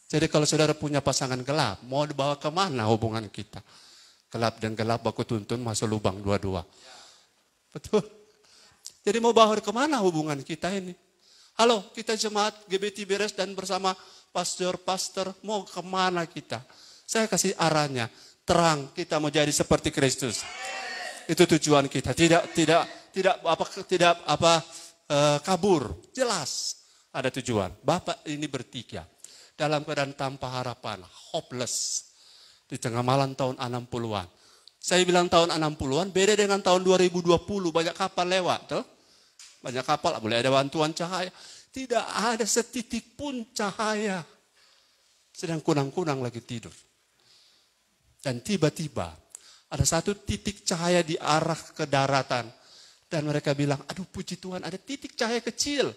Jadi kalau saudara punya pasangan gelap, mau dibawa kemana hubungan kita? Gelap dan gelap baku tuntun masuk lubang dua-dua. Betul. Jadi mau bawa kemana hubungan kita ini? Halo, kita jemaat GBT Beres dan bersama pastor-pastor mau kemana kita? Saya kasih arahnya, terang kita mau jadi seperti Kristus. Itu tujuan kita. Tidak tidak tidak apa tidak apa e, kabur. Jelas ada tujuan. Bapak ini bertiga dalam keadaan tanpa harapan, hopeless di tengah malam tahun 60-an. Saya bilang tahun 60-an beda dengan tahun 2020 banyak kapal lewat, tuh banyak kapal, boleh ada bantuan cahaya. Tidak ada setitik pun cahaya. Sedang kunang-kunang lagi tidur. Dan tiba-tiba ada satu titik cahaya di arah ke daratan. Dan mereka bilang, aduh puji Tuhan ada titik cahaya kecil.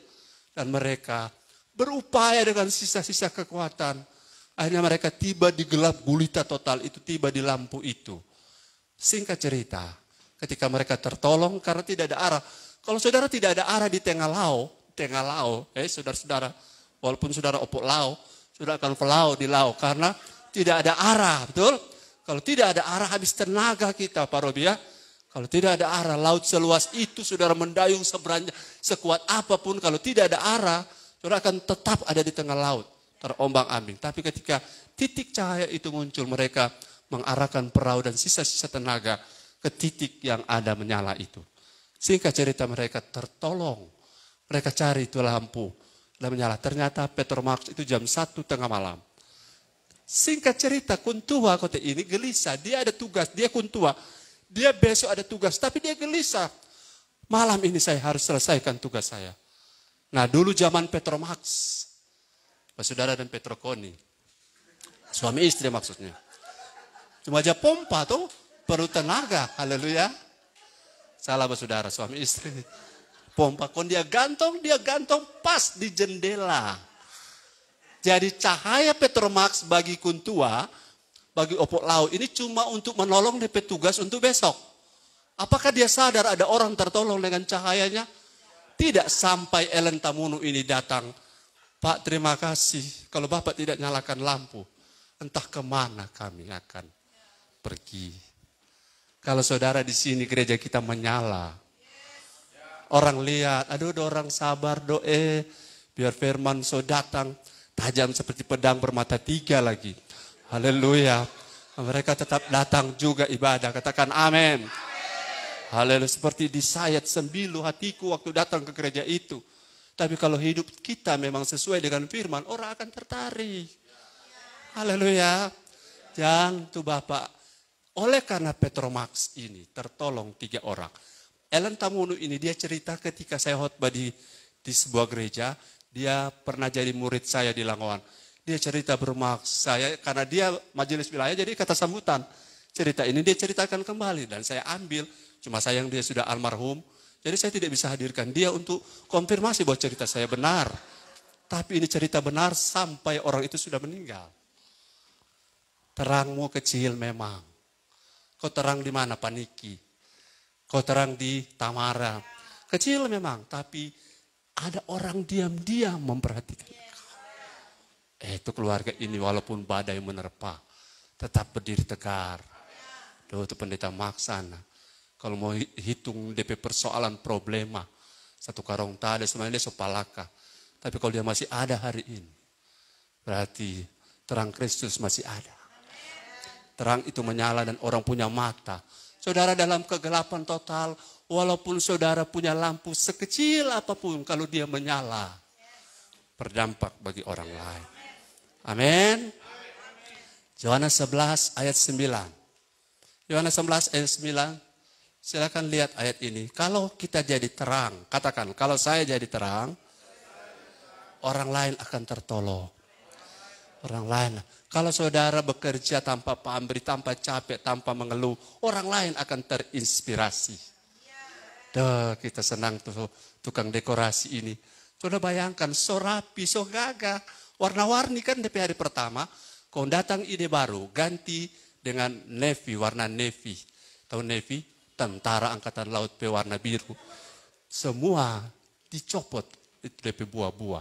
Dan mereka berupaya dengan sisa-sisa kekuatan. Akhirnya mereka tiba di gelap gulita total itu, tiba di lampu itu. Singkat cerita, ketika mereka tertolong karena tidak ada arah, kalau saudara tidak ada arah di tengah laut, tengah laut, eh saudara-saudara, walaupun saudara opok lau, saudara akan pelau di laut karena tidak ada arah, betul? Kalau tidak ada arah habis tenaga kita, Pak Robi ya. Kalau tidak ada arah, laut seluas itu saudara mendayung seberanjak, sekuat apapun, kalau tidak ada arah, saudara akan tetap ada di tengah laut, terombang ambing. Tapi ketika titik cahaya itu muncul, mereka mengarahkan perahu dan sisa-sisa tenaga ke titik yang ada menyala itu. Singkat cerita mereka tertolong. Mereka cari itu lampu. Dan menyala. Ternyata Petromax itu jam satu tengah malam. Singkat cerita kuntua kota ini gelisah. Dia ada tugas, dia kuntua. Dia besok ada tugas, tapi dia gelisah. Malam ini saya harus selesaikan tugas saya. Nah dulu zaman Petromax. Pak Saudara dan Petrokoni. Suami istri maksudnya. Cuma aja pompa tuh, perlu tenaga. Haleluya. Salah saudara suami istri. Pompa kon dia gantung, dia gantung pas di jendela. Jadi cahaya Petromax bagi kuntua, bagi opok laut ini cuma untuk menolong DP petugas untuk besok. Apakah dia sadar ada orang tertolong dengan cahayanya? Tidak sampai Ellen Tamunu ini datang. Pak terima kasih kalau Bapak tidak nyalakan lampu. Entah kemana kami akan pergi. Kalau saudara di sini gereja kita menyala. Orang lihat, aduh orang sabar doe, eh, biar firman so datang. Tajam seperti pedang bermata tiga lagi. Haleluya. Mereka tetap datang juga ibadah. Katakan amin. Haleluya. Seperti di sayat sembilu hatiku waktu datang ke gereja itu. Tapi kalau hidup kita memang sesuai dengan firman, orang akan tertarik. Haleluya. Jangan tuh Bapak oleh karena Petromax ini tertolong tiga orang. Ellen Tamunu ini dia cerita ketika saya khotbah di, di sebuah gereja, dia pernah jadi murid saya di Langowan. Dia cerita bermaksud saya karena dia majelis wilayah jadi kata sambutan. Cerita ini dia ceritakan kembali dan saya ambil. Cuma sayang dia sudah almarhum. Jadi saya tidak bisa hadirkan dia untuk konfirmasi bahwa cerita saya benar. Tapi ini cerita benar sampai orang itu sudah meninggal. Terangmu kecil memang Kau terang di mana? Paniki. Kau terang di Tamara. Kecil memang, tapi ada orang diam-diam memperhatikan Eh, itu keluarga ini walaupun badai menerpa, tetap berdiri tegar. Duh, itu pendeta maksana. Kalau mau hitung DP persoalan problema, satu karung tali semuanya sopalaka. Tapi kalau dia masih ada hari ini, berarti terang Kristus masih ada terang itu menyala dan orang punya mata. Saudara dalam kegelapan total, walaupun saudara punya lampu sekecil apapun, kalau dia menyala, berdampak bagi orang lain. Amin. Yohanes 11 ayat 9. Yohanes 11 ayat 9. Silakan lihat ayat ini. Kalau kita jadi terang, katakan kalau saya jadi terang, orang lain akan tertolong. Orang lain. Kalau saudara bekerja tanpa pamrih, tanpa capek, tanpa mengeluh, orang lain akan terinspirasi. Duh, kita senang tuh tukang dekorasi ini. Sudah bayangkan, so rapi, so gagah. Warna-warni kan dari hari pertama. Kau datang ide baru, ganti dengan navy, warna navy. Tahu navy? Tentara Angkatan Laut pewarna biru. Semua dicopot, itu DP buah-buah.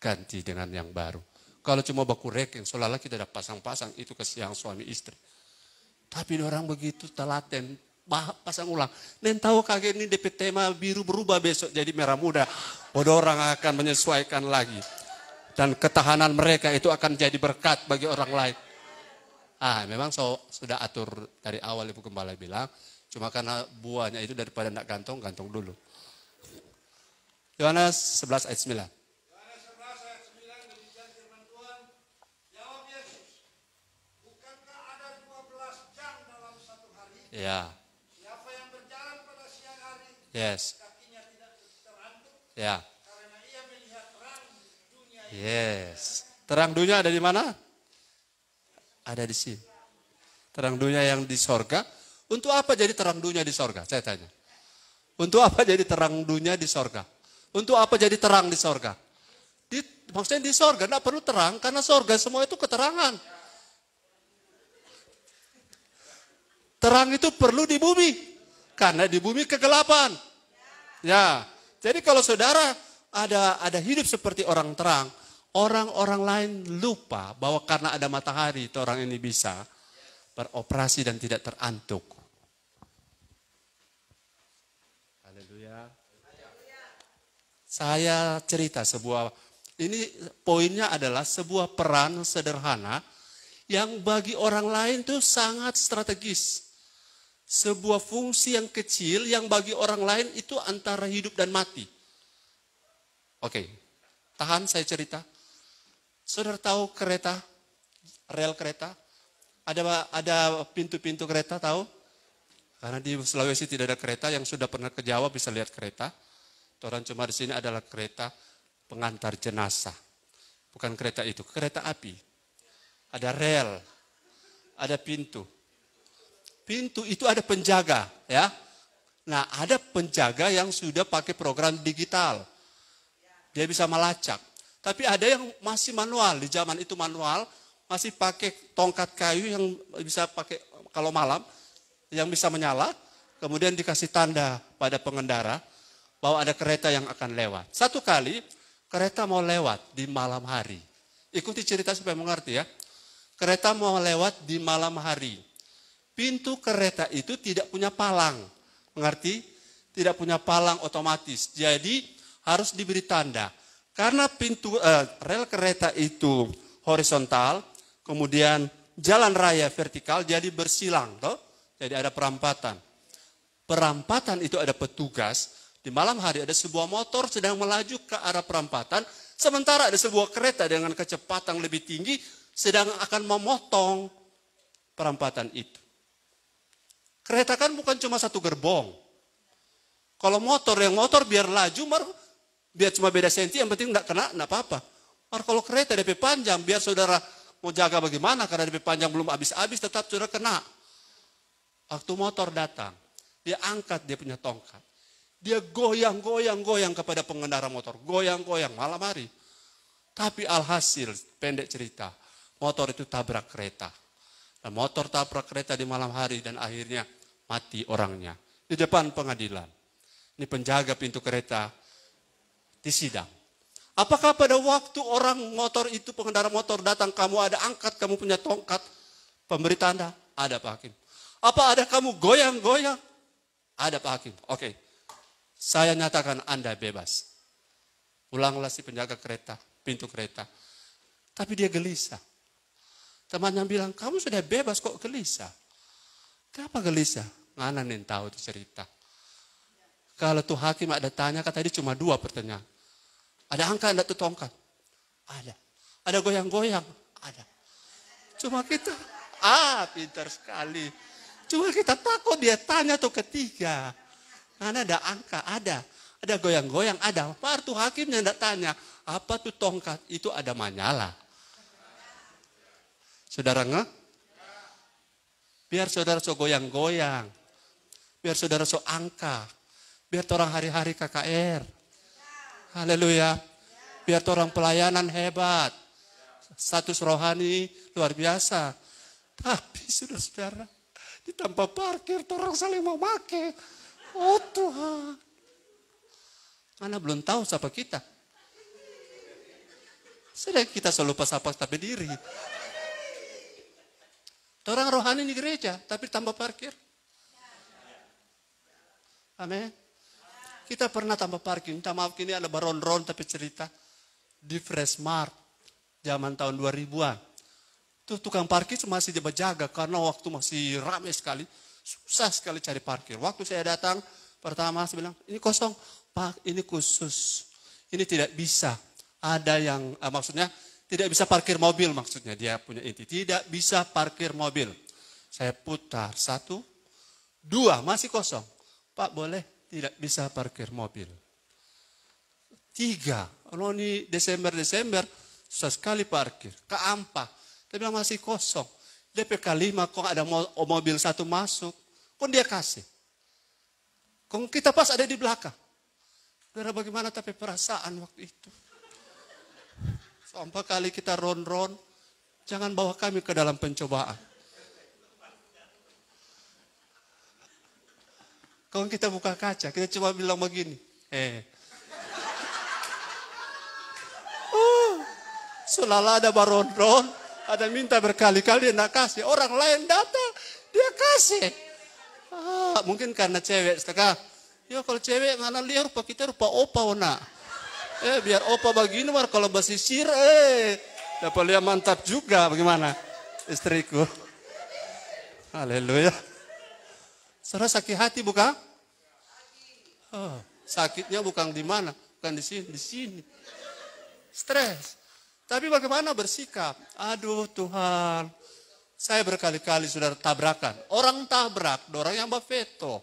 Ganti dengan yang baru. Kalau cuma baku reken, seolah-olah kita ada pasang-pasang, itu kesian suami istri. Tapi orang begitu telaten, pasang ulang. Nen tahu kaget ini DP tema biru berubah besok jadi merah muda. Bodoh orang akan menyesuaikan lagi. Dan ketahanan mereka itu akan jadi berkat bagi orang lain. Ah, memang so, sudah atur dari awal Ibu Gembala bilang, cuma karena buahnya itu daripada tidak gantung, gantung dulu. Yohanes 11 ayat 9. Ya. Siapa yang berjalan pada siang hari, yes. kakinya tidak terantuk. Ya. Karena ia melihat terang dunia. Yes. Terang dunia ada di mana? Ada di sini. Terang dunia yang di sorga. Untuk apa jadi terang dunia di sorga? Saya tanya. Untuk apa jadi terang dunia di sorga? Untuk apa jadi terang di sorga? Di, maksudnya di sorga, tidak perlu terang, karena sorga semua itu keterangan. Terang itu perlu di bumi. Karena di bumi kegelapan. Ya. Jadi kalau saudara ada ada hidup seperti orang terang, orang-orang lain lupa bahwa karena ada matahari itu orang ini bisa beroperasi dan tidak terantuk. Haleluya. Saya cerita sebuah ini poinnya adalah sebuah peran sederhana yang bagi orang lain itu sangat strategis sebuah fungsi yang kecil yang bagi orang lain itu antara hidup dan mati. Oke, tahan saya cerita. Saudara tahu kereta, rel kereta? Ada ada pintu-pintu kereta tahu? Karena di Sulawesi tidak ada kereta yang sudah pernah ke Jawa bisa lihat kereta. Orang cuma di sini adalah kereta pengantar jenazah. Bukan kereta itu, kereta api. Ada rel, ada pintu pintu itu ada penjaga, ya. Nah, ada penjaga yang sudah pakai program digital. Dia bisa melacak. Tapi ada yang masih manual, di zaman itu manual, masih pakai tongkat kayu yang bisa pakai kalau malam yang bisa menyala, kemudian dikasih tanda pada pengendara bahwa ada kereta yang akan lewat. Satu kali kereta mau lewat di malam hari. Ikuti cerita supaya mengerti ya. Kereta mau lewat di malam hari. Pintu kereta itu tidak punya palang. Mengerti? Tidak punya palang otomatis. Jadi harus diberi tanda. Karena pintu eh, rel kereta itu horizontal, kemudian jalan raya vertikal jadi bersilang, toh? Jadi ada perampatan. Perampatan itu ada petugas. Di malam hari ada sebuah motor sedang melaju ke arah perampatan, sementara ada sebuah kereta dengan kecepatan lebih tinggi sedang akan memotong perampatan itu. Kereta kan bukan cuma satu gerbong. Kalau motor, yang motor biar laju, mar, biar cuma beda senti, yang penting tidak kena, tidak apa-apa. Mar kalau kereta DP panjang, biar saudara mau jaga bagaimana, karena DP panjang belum habis-habis, tetap sudah kena. Waktu motor datang, dia angkat dia punya tongkat. Dia goyang, goyang, goyang kepada pengendara motor. Goyang, goyang, malam hari. Tapi alhasil, pendek cerita, motor itu tabrak kereta. Eh, motor tabrak kereta di malam hari dan akhirnya mati orangnya di depan pengadilan. Ini penjaga pintu kereta di sidang. Apakah pada waktu orang motor itu pengendara motor datang kamu ada angkat kamu punya tongkat pemberi tanda? Ada Pak Hakim. Apa ada kamu goyang-goyang? Ada Pak Hakim. Oke. Saya nyatakan Anda bebas. Pulanglah si penjaga kereta, pintu kereta. Tapi dia gelisah. Temannya bilang, kamu sudah bebas kok gelisah. Kenapa gelisah? Mana nih tahu itu cerita. Kalau tuh hakim ada tanya, kata dia cuma dua pertanyaan. Ada angka, ada tuh tongkat? Ada. Ada goyang-goyang? Ada. Cuma kita, ah pintar sekali. Cuma kita takut dia tanya tuh ketiga. Mana ada angka, ada. Ada goyang-goyang, ada. Partu hakimnya tidak tanya, apa tuh tongkat? Itu ada manyala. Saudara nge? Biar saudara so goyang-goyang. Biar saudara so angka. Biar orang hari-hari KKR. Haleluya. Biar orang pelayanan hebat. Status rohani luar biasa. Tapi sudah saudara di tempat parkir orang saling mau pakai, Oh Tuhan. mana belum tahu siapa kita. Sedang kita selalu pas apa tapi diri. Orang rohani di gereja, tapi tambah parkir. Amin. Kita pernah tambah parkir. Minta maaf, ini ada baron-ron tapi cerita. Di Freshmart, zaman tahun 2000-an. Itu tukang parkir masih jaga-jaga karena waktu masih ramai sekali. Susah sekali cari parkir. Waktu saya datang, pertama saya bilang, ini kosong. Pak, ini khusus. Ini tidak bisa. Ada yang, eh, maksudnya tidak bisa parkir mobil maksudnya, dia punya inti. Tidak bisa parkir mobil. Saya putar, satu, dua, masih kosong. Pak boleh, tidak bisa parkir mobil. Tiga, kalau ini Desember-Desember, susah sekali parkir. Keampah. dia masih kosong. DPK 5, kok ada mobil satu masuk, pun dia kasih. Kok kita pas ada di belakang. Saudara bagaimana tapi perasaan waktu itu? Sampai kali kita ron-ron, jangan bawa kami ke dalam pencobaan. Kalau kita buka kaca, kita cuma bilang begini, eh, oh, uh, selalu ada baron-ron, ada minta berkali-kali nak kasih. Orang lain datang, dia kasih. Ah, mungkin karena cewek, setengah. Ya kalau cewek mana lihat rupa kita rupa opa nak. Eh biar opa begini war kalau basisir eh. Dapat lihat mantap juga bagaimana istriku. Haleluya. Saudara sakit hati bukan? Oh, sakitnya bukan di mana, bukan di sini, di sini. Stres. Tapi bagaimana bersikap? Aduh Tuhan, saya berkali-kali sudah tabrakan. Orang tabrak, orang yang bapeto.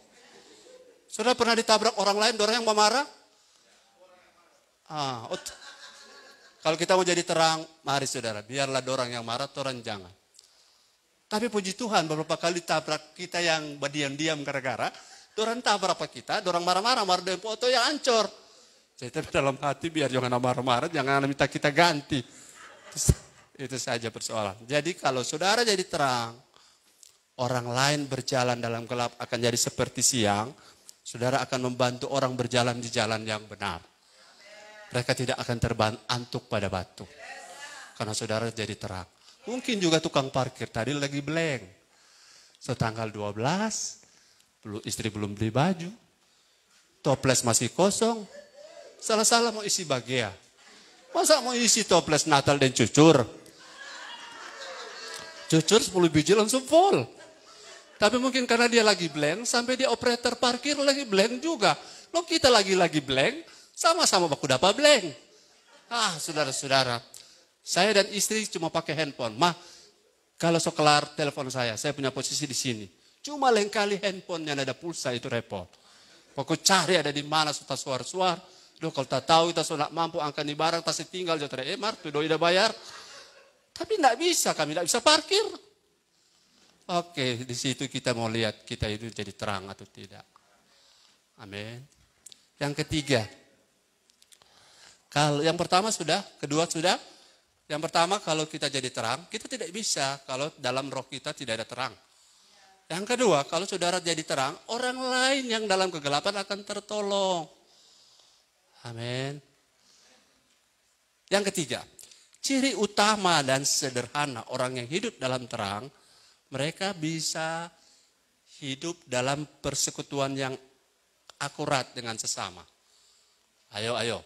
Sudah pernah ditabrak orang lain, orang yang memarah? Ah, ot- Kalau kita mau jadi terang, mari saudara, biarlah dorang yang marah, orang jangan. Tapi puji Tuhan, beberapa kali tabrak kita yang berdiam-diam gara-gara, dorang tabrak apa kita, dorang marah-marah, marah dengan foto yang ancur. Jadi dalam hati biar jangan marah-marah, jangan minta kita ganti. Itu saja persoalan. Jadi kalau saudara jadi terang, orang lain berjalan dalam gelap akan jadi seperti siang, saudara akan membantu orang berjalan di jalan yang benar. Mereka tidak akan terbang antuk pada batu. Karena saudara jadi terang. Mungkin juga tukang parkir tadi lagi beleng. Setanggal 12, istri belum beli baju. Toples masih kosong. Salah-salah mau isi bagia. Masa mau isi toples Natal dan cucur? Cucur 10 biji langsung full. Tapi mungkin karena dia lagi blank, sampai dia operator parkir lagi blank juga. Lo kita lagi-lagi blank, sama-sama baku dapat blank. Ah, saudara-saudara. Saya dan istri cuma pakai handphone. Mah, kalau so kelar telepon saya, saya punya posisi di sini. Cuma lain kali handphone yang ada pulsa itu repot. Pokok cari ada di mana suara suar-suar. Duh kalau tak tahu kita sudah mampu angkat di barang, tak tinggal jauh Emar, tuh doi udah bayar. Tapi tidak bisa, kami tidak bisa parkir. Oke, di situ kita mau lihat kita itu jadi terang atau tidak. Amin. Yang ketiga, kalau yang pertama sudah, kedua sudah. Yang pertama kalau kita jadi terang, kita tidak bisa kalau dalam roh kita tidak ada terang. Yang kedua, kalau saudara jadi terang, orang lain yang dalam kegelapan akan tertolong. Amin. Yang ketiga, ciri utama dan sederhana orang yang hidup dalam terang, mereka bisa hidup dalam persekutuan yang akurat dengan sesama. Ayo, ayo,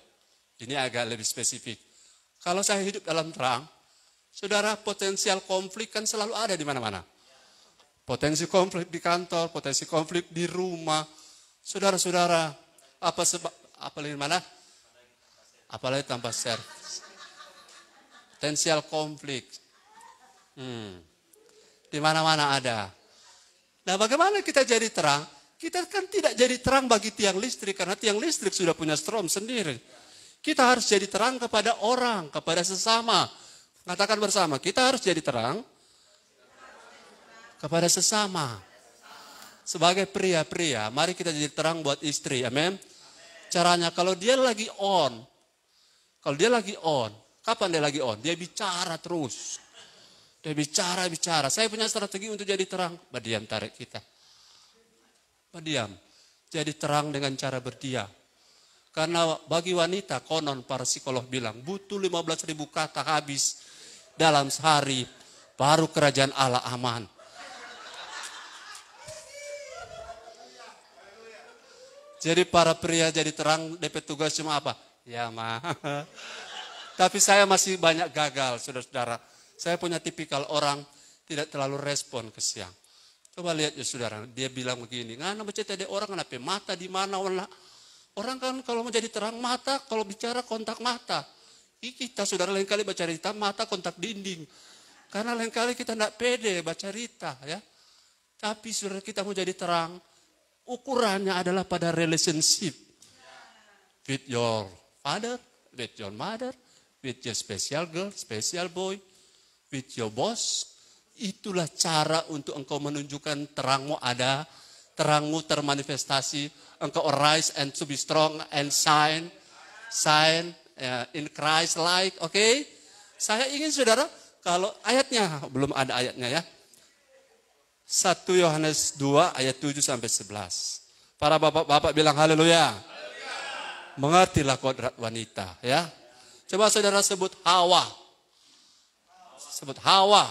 ini agak lebih spesifik. Kalau saya hidup dalam terang, saudara potensial konflik kan selalu ada di mana-mana. Potensi konflik di kantor, potensi konflik di rumah. Saudara-saudara, apa sebab apa apalagi mana? Apalagi tanpa servis. Potensial konflik. Hmm. Di mana-mana ada. Nah, bagaimana kita jadi terang? Kita kan tidak jadi terang bagi tiang listrik karena tiang listrik sudah punya strom sendiri. Kita harus jadi terang kepada orang, kepada sesama. Katakan bersama, kita harus jadi terang kepada sesama. Sebagai pria-pria, mari kita jadi terang buat istri. Amin. Caranya kalau dia lagi on, kalau dia lagi on, kapan dia lagi on? Dia bicara terus. Dia bicara, bicara. Saya punya strategi untuk jadi terang. Berdiam tarik kita. Berdiam. Jadi terang dengan cara berdiam. Karena bagi wanita konon para psikolog bilang butuh 15 ribu kata habis dalam sehari baru kerajaan Allah aman. Jadi para pria jadi terang DP tugas cuma apa? Ya ma. Tapi saya masih banyak gagal saudara-saudara. Saya punya tipikal orang tidak terlalu respon ke siang. Coba lihat ya saudara, dia bilang begini, ngana baca ada orang kenapa mata di mana Orang kan kalau mau jadi terang mata, kalau bicara kontak mata. Ih, kita saudara lain kali baca cerita mata kontak dinding. Karena lain kali kita tidak pede baca cerita ya. Tapi saudara kita mau jadi terang, ukurannya adalah pada relationship. With your father, with your mother, with your special girl, special boy, with your boss. Itulah cara untuk engkau menunjukkan terangmu ada terangmu termanifestasi. Engkau arise and to be strong and shine, shine eh, in Christ like, oke? Okay? Saya ingin saudara, kalau ayatnya, belum ada ayatnya ya. 1 Yohanes 2 ayat 7 sampai 11. Para bapak-bapak bilang haleluya. Mengertilah kodrat wanita ya. Coba saudara sebut Hawa. Sebut Hawa.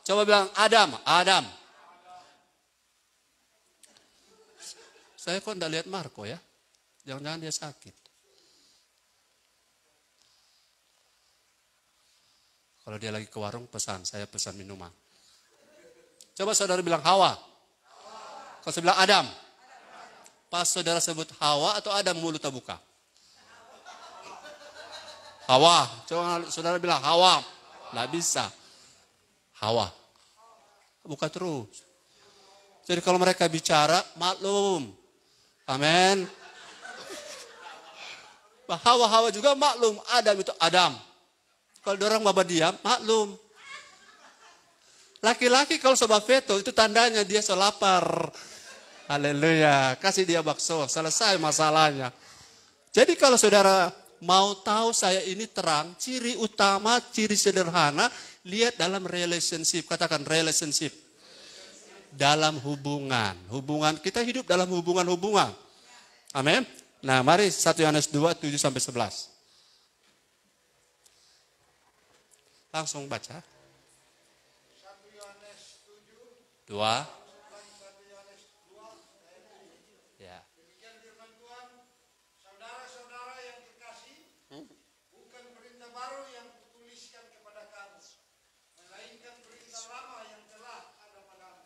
Coba bilang Adam, Adam. Saya kok tidak lihat Marco ya? Jangan-jangan dia sakit. Kalau dia lagi ke warung pesan, saya pesan minuman. Coba saudara bilang Hawa. Kalau saya bilang Adam. Pas saudara sebut Hawa atau Adam mulut terbuka? Hawa. Coba saudara bilang Hawa. Lah bisa. Hawa. Buka terus. Jadi kalau mereka bicara, maklum. Amin. Hawa-hawa juga maklum. Adam itu Adam. Kalau dorong bapak diam, maklum. Laki-laki kalau sobat veto itu tandanya dia so lapar. Haleluya. Kasih dia bakso, selesai masalahnya. Jadi kalau saudara mau tahu saya ini terang, ciri utama, ciri sederhana, lihat dalam relationship. Katakan relationship dalam hubungan. Hubungan kita hidup dalam hubungan-hubungan. Amin. Nah, mari 1 Yohanes 2 7 sampai 11. Langsung baca. 1 Yohanes 7 2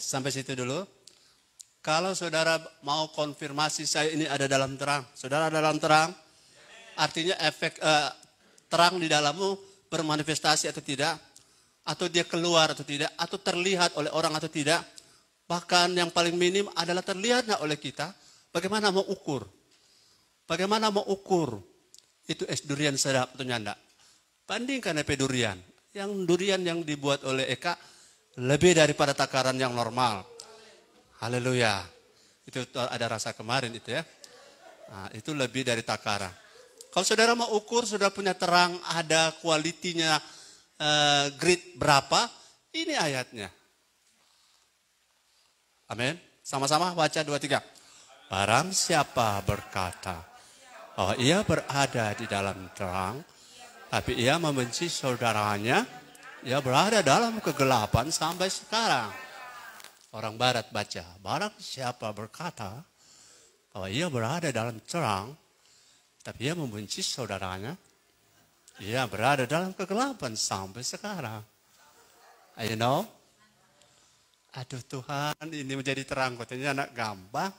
sampai situ dulu. Kalau saudara mau konfirmasi saya ini ada dalam terang, saudara dalam terang, artinya efek eh, terang di dalammu bermanifestasi atau tidak, atau dia keluar atau tidak, atau terlihat oleh orang atau tidak, bahkan yang paling minim adalah terlihat oleh kita. Bagaimana mau ukur? Bagaimana mau ukur itu es durian sedap atau nyanda? Bandingkan epe durian. Yang durian yang dibuat oleh Eka lebih daripada takaran yang normal. Haleluya. Itu ada rasa kemarin itu ya. Nah, itu lebih dari takaran. Kalau saudara mau ukur, sudah punya terang, ada kualitinya, eh, grade berapa, ini ayatnya. Amin. Sama-sama baca dua tiga. Barang siapa berkata, oh ia berada di dalam terang, tapi ia membenci saudaranya, Ya berada dalam kegelapan sampai sekarang. Orang barat baca, barang siapa berkata bahwa ia berada dalam terang, tapi ia membenci saudaranya, ia berada dalam kegelapan sampai sekarang. You know? Aduh Tuhan, ini menjadi terang. Katanya anak gampang.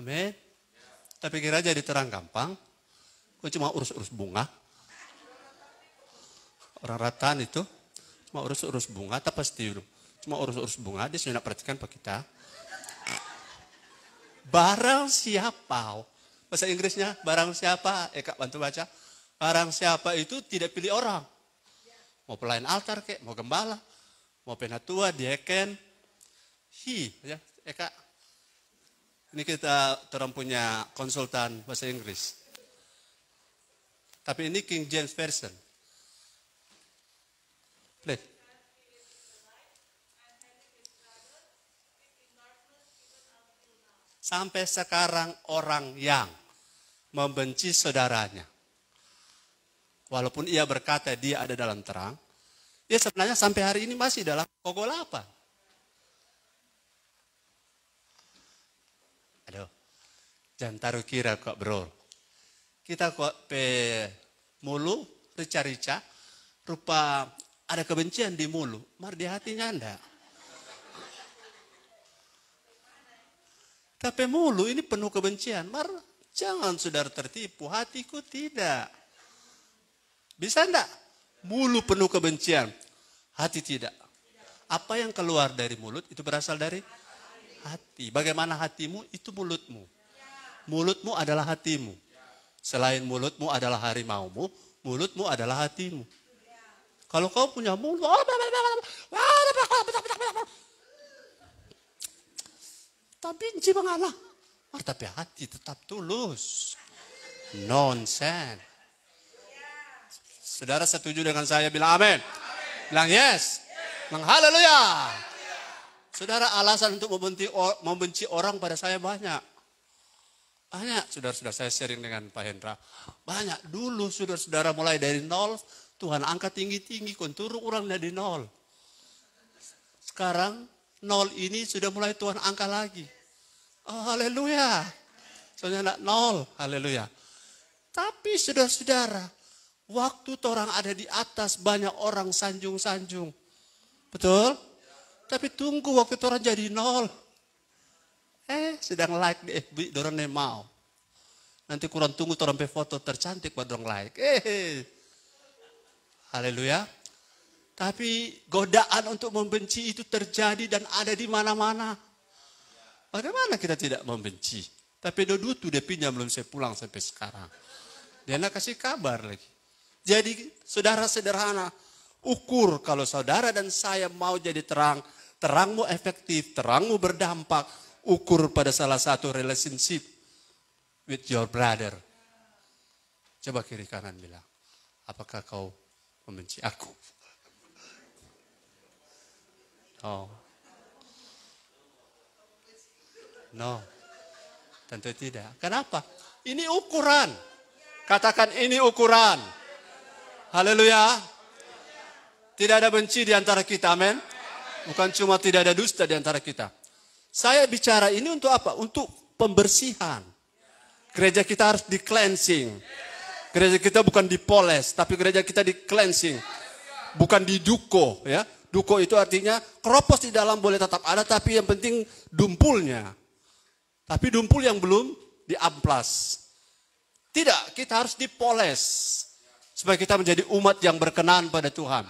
Amin. Tapi kira jadi terang gampang. Kau cuma urus-urus bunga orang ratan itu cuma urus-urus bunga tapi pasti cuma urus-urus bunga dia sudah perhatikan pak kita barang siapa bahasa Inggrisnya barang siapa eh kak bantu baca barang siapa itu tidak pilih orang mau pelayan altar kek mau gembala mau penatua dia dieken Hi, ya eh kak ini kita terus punya konsultan bahasa Inggris tapi ini King James Version lihat Sampai sekarang orang yang membenci saudaranya. Walaupun ia berkata dia ada dalam terang, dia sebenarnya sampai hari ini masih dalam kogol apa Aduh, jangan taruh kira kok bro. Kita kok pe mulu rica-rica, rupa ada kebencian di mulu, mar di hatinya anda. Tapi mulu ini penuh kebencian. Mar, jangan saudara tertipu. Hatiku tidak. Bisa enggak? Mulu penuh kebencian. Hati tidak. Apa yang keluar dari mulut itu berasal dari hati. Bagaimana hatimu itu mulutmu. Mulutmu adalah hatimu. Selain mulutmu adalah harimaumu, mulutmu adalah hatimu. Kalau kau punya mulut, tapi benci mengalah. tapi hati tetap tulus. Nonsen. Saudara setuju dengan saya bilang amin. Bilang yes. Bilang haleluya. Saudara alasan untuk membenci, membenci orang pada saya banyak. Banyak, saudara-saudara saya sharing dengan Pak Hendra. Banyak dulu saudara-saudara mulai dari nol Tuhan angkat tinggi-tinggi, konturu orang dari nol. Sekarang nol ini sudah mulai Tuhan angkat lagi. Oh, haleluya. Soalnya nak nol, haleluya. Tapi sudah saudara waktu orang ada di atas banyak orang sanjung-sanjung. Betul? Tapi tunggu waktu orang jadi nol. Eh, sedang like di FB, orang mau. Nanti kurang tunggu orang foto tercantik buat orang like. Eh, eh. Haleluya. Tapi godaan untuk membenci itu terjadi dan ada di mana-mana. Bagaimana kita tidak membenci? Tapi dulu tuh dia pinjam belum saya pulang sampai sekarang. Dia nak kasih kabar lagi. Jadi saudara sederhana, ukur kalau saudara dan saya mau jadi terang, terangmu efektif, terangmu berdampak, ukur pada salah satu relationship with your brother. Coba kiri kanan bilang, apakah kau membenci aku. oh, No. Tentu tidak. Kenapa? Ini ukuran. Katakan ini ukuran. Haleluya. Tidak ada benci di antara kita, amin. Bukan cuma tidak ada dusta di antara kita. Saya bicara ini untuk apa? Untuk pembersihan. Gereja kita harus di cleansing Gereja kita bukan dipoles, tapi gereja kita di cleansing. Bukan di duko, ya. Duko itu artinya keropos di dalam boleh tetap ada, tapi yang penting dumpulnya. Tapi dumpul yang belum diamplas. Tidak, kita harus dipoles. Supaya kita menjadi umat yang berkenan pada Tuhan.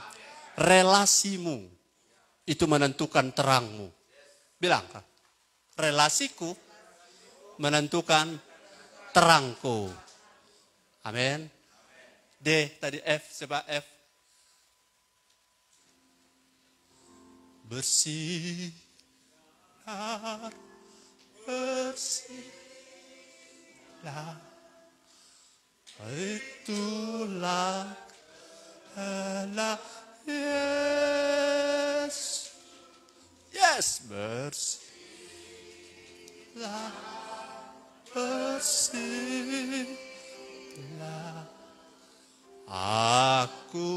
Relasimu itu menentukan terangmu. Bilang, relasiku menentukan terangku. Amin. D tadi F, coba F. bersihlah bersihlah, itulah Allah Yes, yes, bersihlah, bersih aku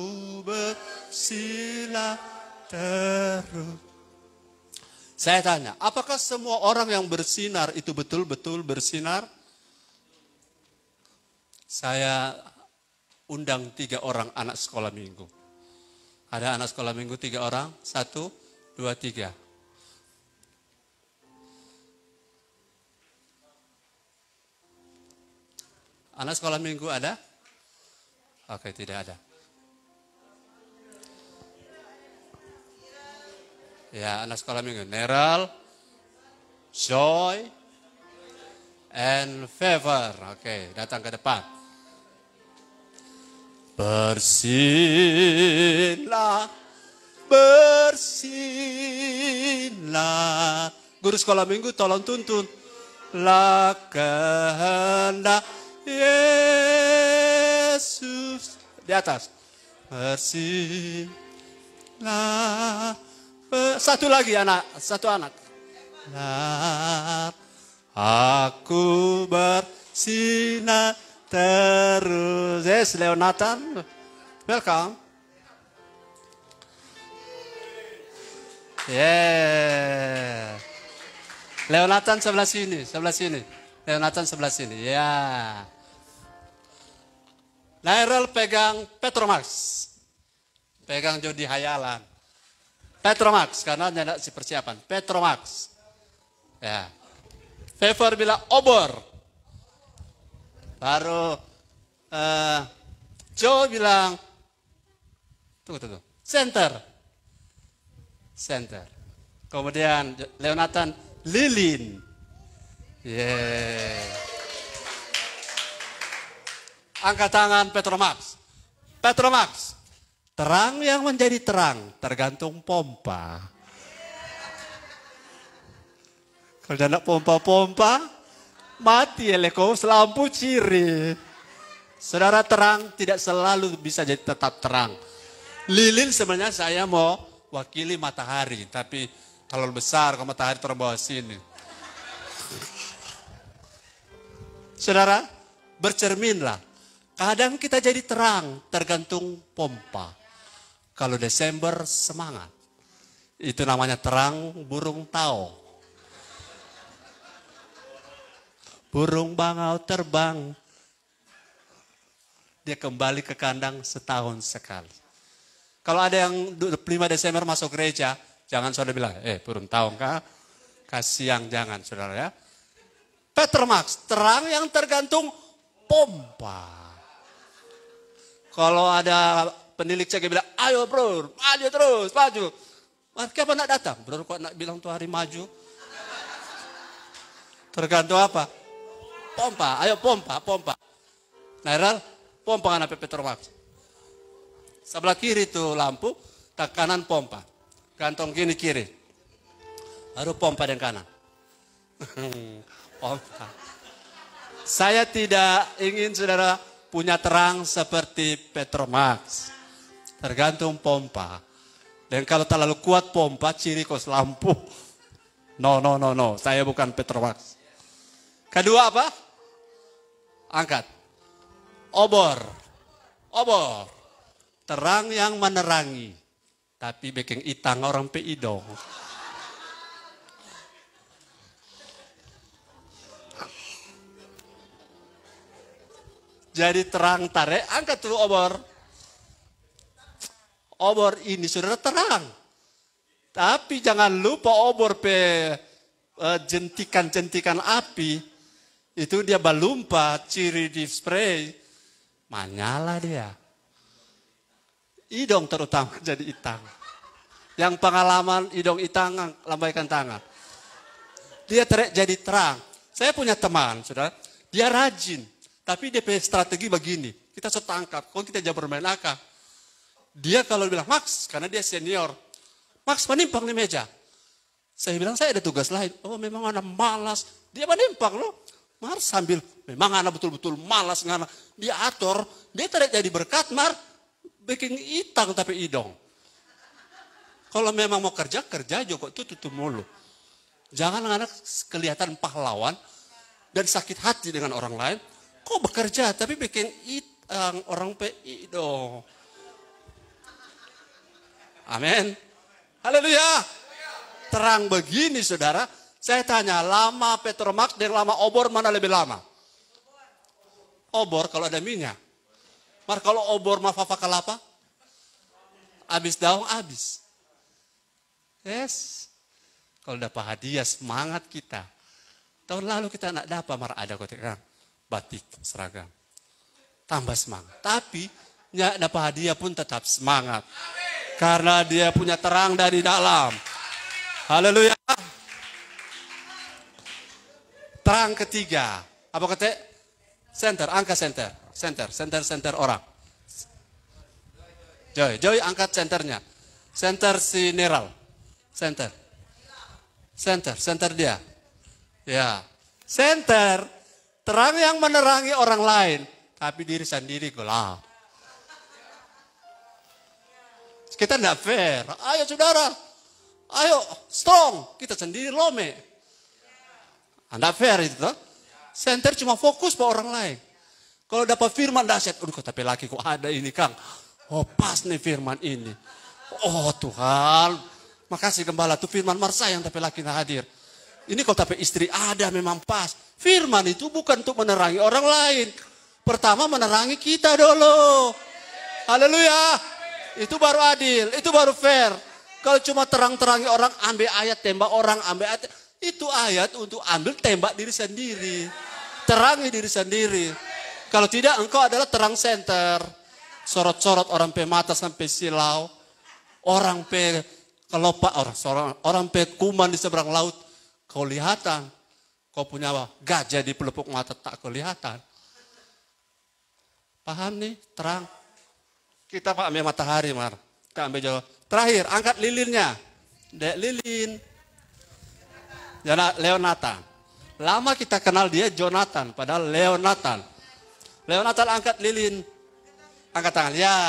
bersila terus. Saya tanya, apakah semua orang yang bersinar itu betul-betul bersinar? Saya undang tiga orang anak sekolah minggu. Ada anak sekolah minggu tiga orang, satu, dua, tiga. Anak sekolah minggu ada? Oke, tidak ada. Ya, anak sekolah minggu. Neral, joy, and favor. Oke, datang ke depan. Bersinlah, bersinlah. Guru sekolah minggu tolong tuntun. Lah kehendak Yesus di atas bersihlah satu lagi anak satu anak aku bersinar terus yes Leonatan welcome yeah Leonatan sebelah sini sebelah sini Leonatan sebelah sini ya yeah. Lairel pegang Petromax. Pegang Jody Hayalan. Petromax, karena tidak si persiapan. Petromax. Ya. Favor bila obor. Baru uh, Joe bilang, tunggu, tunggu, center. Center. Kemudian Leonatan, lilin. Yeah. Angkat tangan Petromax. Petromax. Terang yang menjadi terang tergantung pompa. Kalau tidak pompa-pompa, mati ya, leko, selampu ciri. Saudara terang tidak selalu bisa jadi tetap terang. Lilin sebenarnya saya mau wakili matahari, tapi kalau besar kalau matahari terbawa sini. Saudara, bercerminlah Kadang kita jadi terang, tergantung pompa. Kalau Desember, semangat. Itu namanya terang burung tao. Burung bangau terbang. Dia kembali ke kandang setahun sekali. Kalau ada yang 5 Desember masuk gereja, jangan saudara bilang, eh burung tao Kasih yang jangan saudara ya. Peter terang yang tergantung pompa. Kalau ada penilik cek bilang, ayo bro, maju terus, maju. Kapan nak datang? Bro, kok nak bilang tuh hari maju? Tergantung apa? Pompa, ayo pompa, pompa. Nairal, pompa anak Petromax. Sebelah kiri itu lampu, tak kanan pompa. Gantong gini kiri. Baru pompa dan kanan. pompa. Saya tidak ingin saudara punya terang seperti Petromax. Tergantung pompa. Dan kalau terlalu kuat pompa, ciri kos lampu. No, no, no, no. Saya bukan Petromax. Kedua apa? Angkat. Obor. Obor. Terang yang menerangi. Tapi bikin itang orang peido. jadi terang tarik, angkat tuh obor. Obor ini sudah terang. Tapi jangan lupa obor pe e, jentikan-jentikan api itu dia balumpa ciri di spray menyala dia idong terutama jadi itang yang pengalaman idong itang lambaikan tangan dia terik jadi terang saya punya teman saudara dia rajin tapi dia punya strategi begini. Kita setangkap, tangkap, kita jangan bermain akal. Dia kalau bilang, Max, karena dia senior. Max menimpang di meja. Saya bilang, saya ada tugas lain. Oh, memang anak malas. Dia menimpang loh. Mar sambil, memang anak betul-betul malas. Ngana. Dia atur, dia tidak jadi berkat, Mar. Bikin itang tapi idong. Kalau memang mau kerja, kerja aja kok. Itu tutup mulu. Jangan anak kelihatan pahlawan dan sakit hati dengan orang lain. Kok bekerja tapi bikin itang orang PI dong. Amin. Haleluya. Terang begini saudara. Saya tanya, lama petromak dan lama obor mana lebih lama? Obor kalau ada minyak. Mar kalau obor fafa kelapa? Habis daun, habis. Yes. Kalau dapat hadiah, semangat kita. Tahun lalu kita nak dapat, mar ada kotak batik seragam. Tambah semangat. Tapi ya, dapat hadiah pun tetap semangat. Karena dia punya terang dari dalam. Haleluya. Terang ketiga. Apa kata? Center, angka center. Center, center, center orang. Joy, Joy angkat centernya Center si Neral. Center. Center, center dia. Ya. Center Terang yang menerangi orang lain, tapi diri sendiri gelap. Kita tidak fair. Ayo saudara, ayo strong. Kita sendiri lome. Anda fair itu. Toh? Center cuma fokus pada orang lain. Kalau dapat firman dahsyat, aduh tapi laki kok ada ini Kang. Oh pas nih firman ini. Oh Tuhan, makasih gembala tuh firman Marsa yang tapi laki hadir. Ini kalau tapi istri ada memang pas. Firman itu bukan untuk menerangi orang lain. Pertama menerangi kita dulu. Haleluya. Itu baru adil, itu baru fair. Kalau cuma terang-terangi orang, ambil ayat, tembak orang, ambil ayat. Itu ayat untuk ambil tembak diri sendiri. Terangi diri sendiri. Kalau tidak, engkau adalah terang center. Sorot-sorot orang pe mata sampai silau. Orang pe kelopak, orang, orang pe kuman di seberang laut. Kau lihatan, Kau punya gajah di pelupuk mata tak kelihatan. Paham nih? Terang. Kita pak ambil matahari, Mar. Kita ambil jauh. Terakhir, angkat lilinnya. Dek lilin. Leonatan. Lama kita kenal dia Jonathan, padahal Leonatan. Leonatan angkat lilin. Angkat tangan. Ya.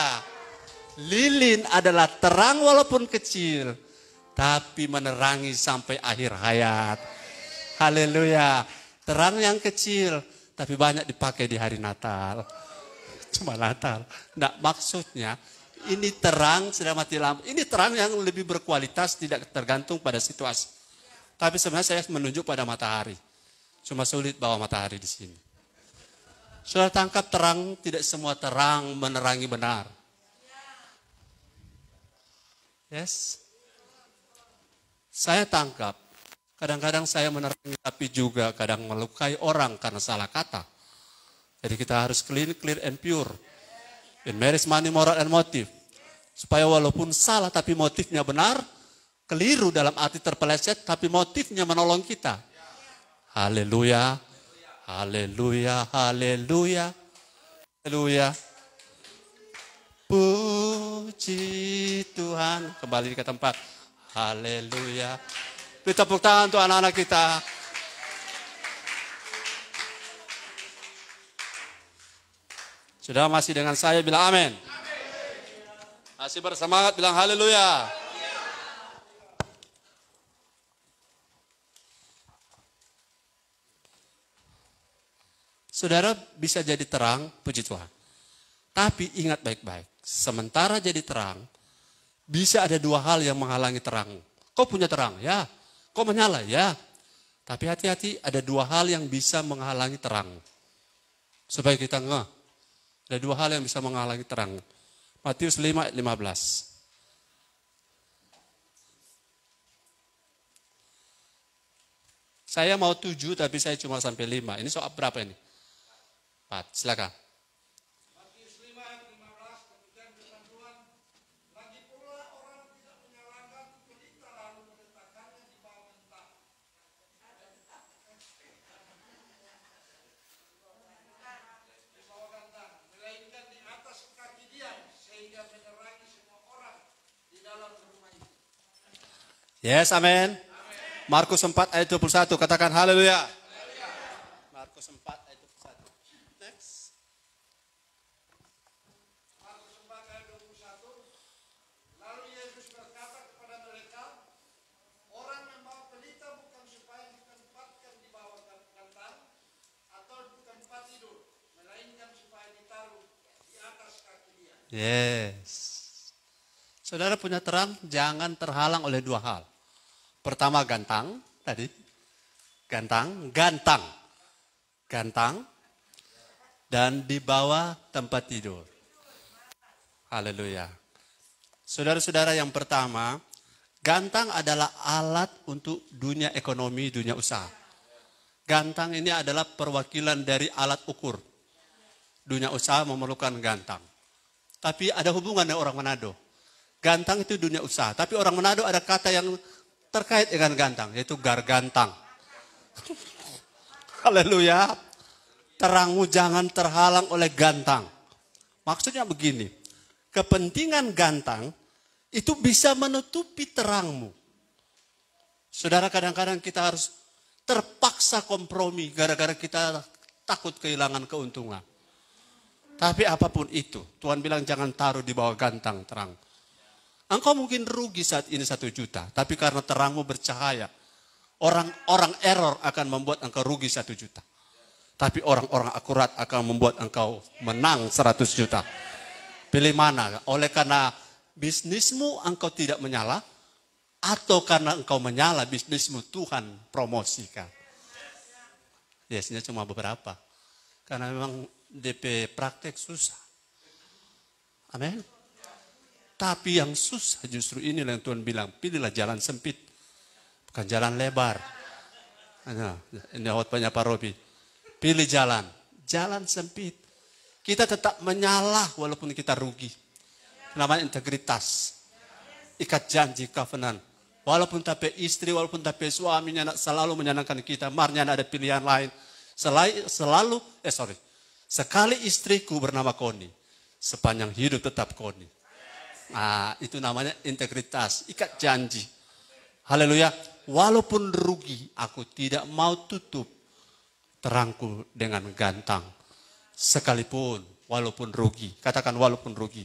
Lilin adalah terang walaupun kecil, tapi menerangi sampai akhir hayat. Haleluya. Terang yang kecil, tapi banyak dipakai di hari Natal. Cuma Natal. Nah, maksudnya ini terang sudah mati lampu. Ini terang yang lebih berkualitas tidak tergantung pada situasi. Tapi sebenarnya saya menunjuk pada matahari. Cuma sulit bawa matahari di sini. Sudah tangkap terang, tidak semua terang menerangi benar. Yes. Saya tangkap Kadang-kadang saya menerangi tapi juga kadang melukai orang karena salah kata. Jadi kita harus clean, clear and pure. In marriage, money, moral, and motive. Supaya walaupun salah tapi motifnya benar, keliru dalam arti terpeleset tapi motifnya menolong kita. Haleluya. Haleluya, haleluya. Haleluya. Puji Tuhan. Kembali ke tempat. Haleluya. Beri tepuk tangan untuk anak-anak kita. Sudah masih dengan saya bilang amin. Masih bersemangat bilang haleluya. Saudara bisa jadi terang, puji Tuhan. Tapi ingat baik-baik, sementara jadi terang, bisa ada dua hal yang menghalangi terang. Kau punya terang, ya. Kok menyala? Ya. Tapi hati-hati ada dua hal yang bisa menghalangi terang. Supaya kita ngeh. Ada dua hal yang bisa menghalangi terang. Matius 5, 15. Saya mau tujuh tapi saya cuma sampai lima. Ini soal berapa ini? Empat, silakan. Yes, amin. Markus 4 ayat 21, katakan haleluya. Markus 4 ayat 21. Next. Markus 4 ayat 21. Lalu Yesus berkata kepada mereka, orang yang bawa pelita bukan supaya ditempatkan di bawah kantan atau di tempat tidur, melainkan supaya ditaruh di atas kaki dia. Yes. Saudara punya terang, jangan terhalang oleh dua hal. Pertama gantang tadi. Gantang, gantang. Gantang. Dan di bawah tempat tidur. Haleluya. Saudara-saudara yang pertama, gantang adalah alat untuk dunia ekonomi, dunia usaha. Gantang ini adalah perwakilan dari alat ukur. Dunia usaha memerlukan gantang. Tapi ada hubungan dengan orang Manado. Gantang itu dunia usaha. Tapi orang Manado ada kata yang terkait dengan gantang, yaitu gargantang. Haleluya. Terangmu jangan terhalang oleh gantang. Maksudnya begini, kepentingan gantang itu bisa menutupi terangmu. Saudara kadang-kadang kita harus terpaksa kompromi gara-gara kita takut kehilangan keuntungan. Tapi apapun itu, Tuhan bilang jangan taruh di bawah gantang terang. Engkau mungkin rugi saat ini satu juta, tapi karena terangmu bercahaya, orang-orang error akan membuat engkau rugi satu juta. Tapi orang-orang akurat akan membuat engkau menang seratus juta. Pilih mana? Oleh karena bisnismu engkau tidak menyala, atau karena engkau menyala bisnismu Tuhan promosikan. Biasanya cuma beberapa. Karena memang DP praktek susah. Amin. Tapi yang susah justru ini yang Tuhan bilang, pilihlah jalan sempit, bukan jalan lebar. Ini khotbahnya Pak Robi. Pilih jalan, jalan sempit. Kita tetap menyalah walaupun kita rugi. Namanya integritas. Ikat janji, covenant. Walaupun tapi istri, walaupun tapi suaminya nak selalu menyenangkan kita. Marnya ada pilihan lain. Selalu, selalu eh sorry. Sekali istriku bernama Koni. Sepanjang hidup tetap Koni Ah, itu namanya integritas, ikat janji. Haleluya. Walaupun rugi, aku tidak mau tutup terangku dengan gantang. Sekalipun, walaupun rugi. Katakan walaupun rugi.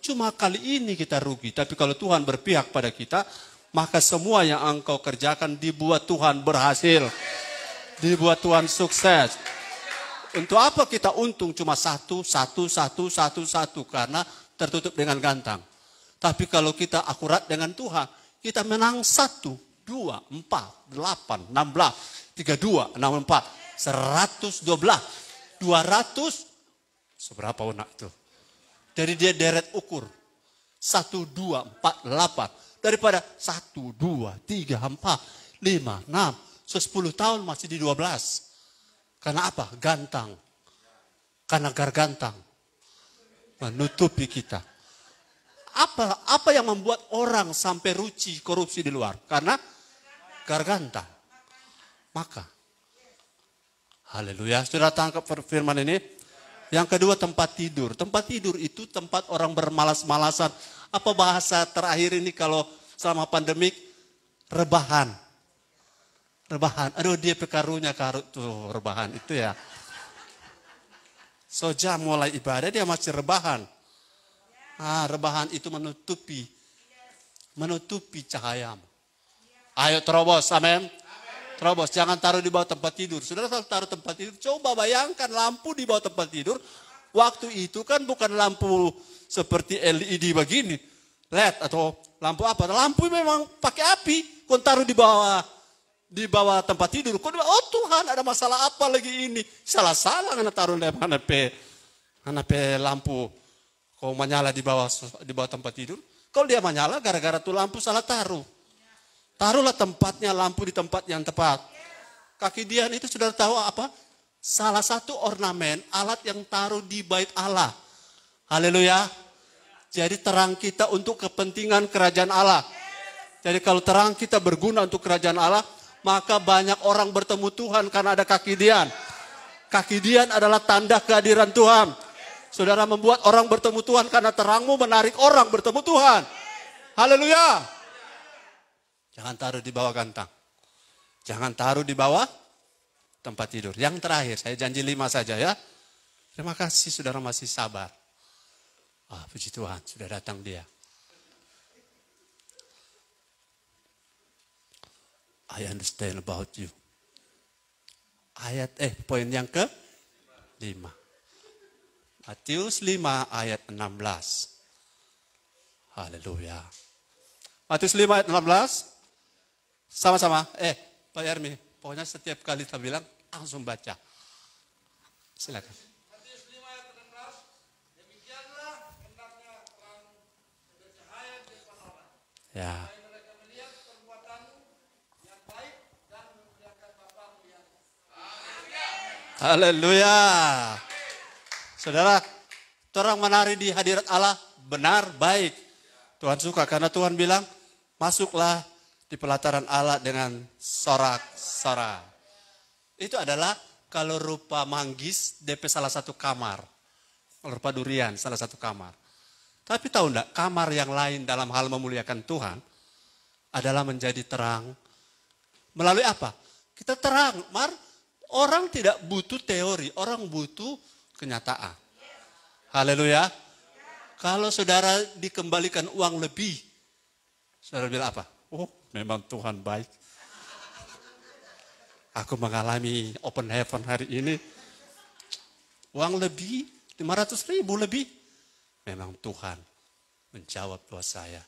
Cuma kali ini kita rugi. Tapi kalau Tuhan berpihak pada kita, maka semua yang engkau kerjakan dibuat Tuhan berhasil. Dibuat Tuhan sukses. Untuk apa kita untung cuma satu, satu, satu, satu, satu. Karena tertutup dengan gantang. Tapi kalau kita akurat dengan Tuhan, kita menang satu, dua, empat, delapan, enam belas, tiga dua, enam empat, seratus dua belas, dua ratus, seberapa warna itu? Dari dia deret ukur, satu, dua, empat, delapan. Daripada satu, dua, tiga, empat, lima, enam, sepuluh tahun masih di dua belas. Karena apa? Gantang. Karena gantang menutupi kita. Apa apa yang membuat orang sampai ruci korupsi di luar? Karena garganta. Maka. Haleluya. Sudah tangkap firman ini? Yang kedua tempat tidur. Tempat tidur itu tempat orang bermalas-malasan. Apa bahasa terakhir ini kalau selama pandemik? Rebahan. Rebahan. Aduh dia pekarunya karut tuh rebahan itu ya. Soja mulai ibadah dia masih rebahan. Ah, rebahan itu menutupi menutupi cahayamu. Ayo terobos, amin. Terobos, jangan taruh di bawah tempat tidur. Saudara taruh tempat tidur, coba bayangkan lampu di bawah tempat tidur. Waktu itu kan bukan lampu seperti LED begini. LED atau lampu apa? Lampu memang pakai api. Kau taruh di bawah di bawah tempat tidur. Kau bilang, oh Tuhan ada masalah apa lagi ini? Salah-salah anak taruh di mana pe, mana pe lampu. Kau menyala di bawah di bawah tempat tidur. Kalau dia menyala gara-gara tuh lampu salah taruh. Taruhlah tempatnya lampu di tempat yang tepat. Kaki dia itu sudah tahu apa? Salah satu ornamen alat yang taruh di bait Allah. Haleluya. Jadi terang kita untuk kepentingan kerajaan Allah. Jadi kalau terang kita berguna untuk kerajaan Allah, maka banyak orang bertemu Tuhan karena ada kaki Dian. Kaki Dian adalah tanda kehadiran Tuhan. Saudara membuat orang bertemu Tuhan karena terangmu menarik orang bertemu Tuhan. Haleluya. Jangan taruh di bawah gantang. Jangan taruh di bawah tempat tidur. Yang terakhir, saya janji lima saja ya. Terima kasih saudara masih sabar. Ah, puji Tuhan, sudah datang dia. I understand about you. Ayat eh poin yang ke 5. Matius 5 ayat 16. Haleluya. Matius 5 ayat 16. Sama-sama. Eh, Pak Yarmi, pokoknya setiap kali kita bilang langsung baca. Silakan. Ya. Yeah. Haleluya. Saudara, terang menari di hadirat Allah benar baik. Tuhan suka karena Tuhan bilang, masuklah di pelataran Allah dengan sorak-sorak. Itu adalah kalau rupa manggis DP salah satu kamar. kalau Rupa durian salah satu kamar. Tapi tahu enggak, kamar yang lain dalam hal memuliakan Tuhan adalah menjadi terang. Melalui apa? Kita terang, Mar Orang tidak butuh teori, orang butuh kenyataan. Haleluya. Kalau saudara dikembalikan uang lebih, saudara bilang apa? Oh, memang Tuhan baik. Aku mengalami open heaven hari ini. Uang lebih, 500 ribu lebih. Memang Tuhan menjawab doa saya.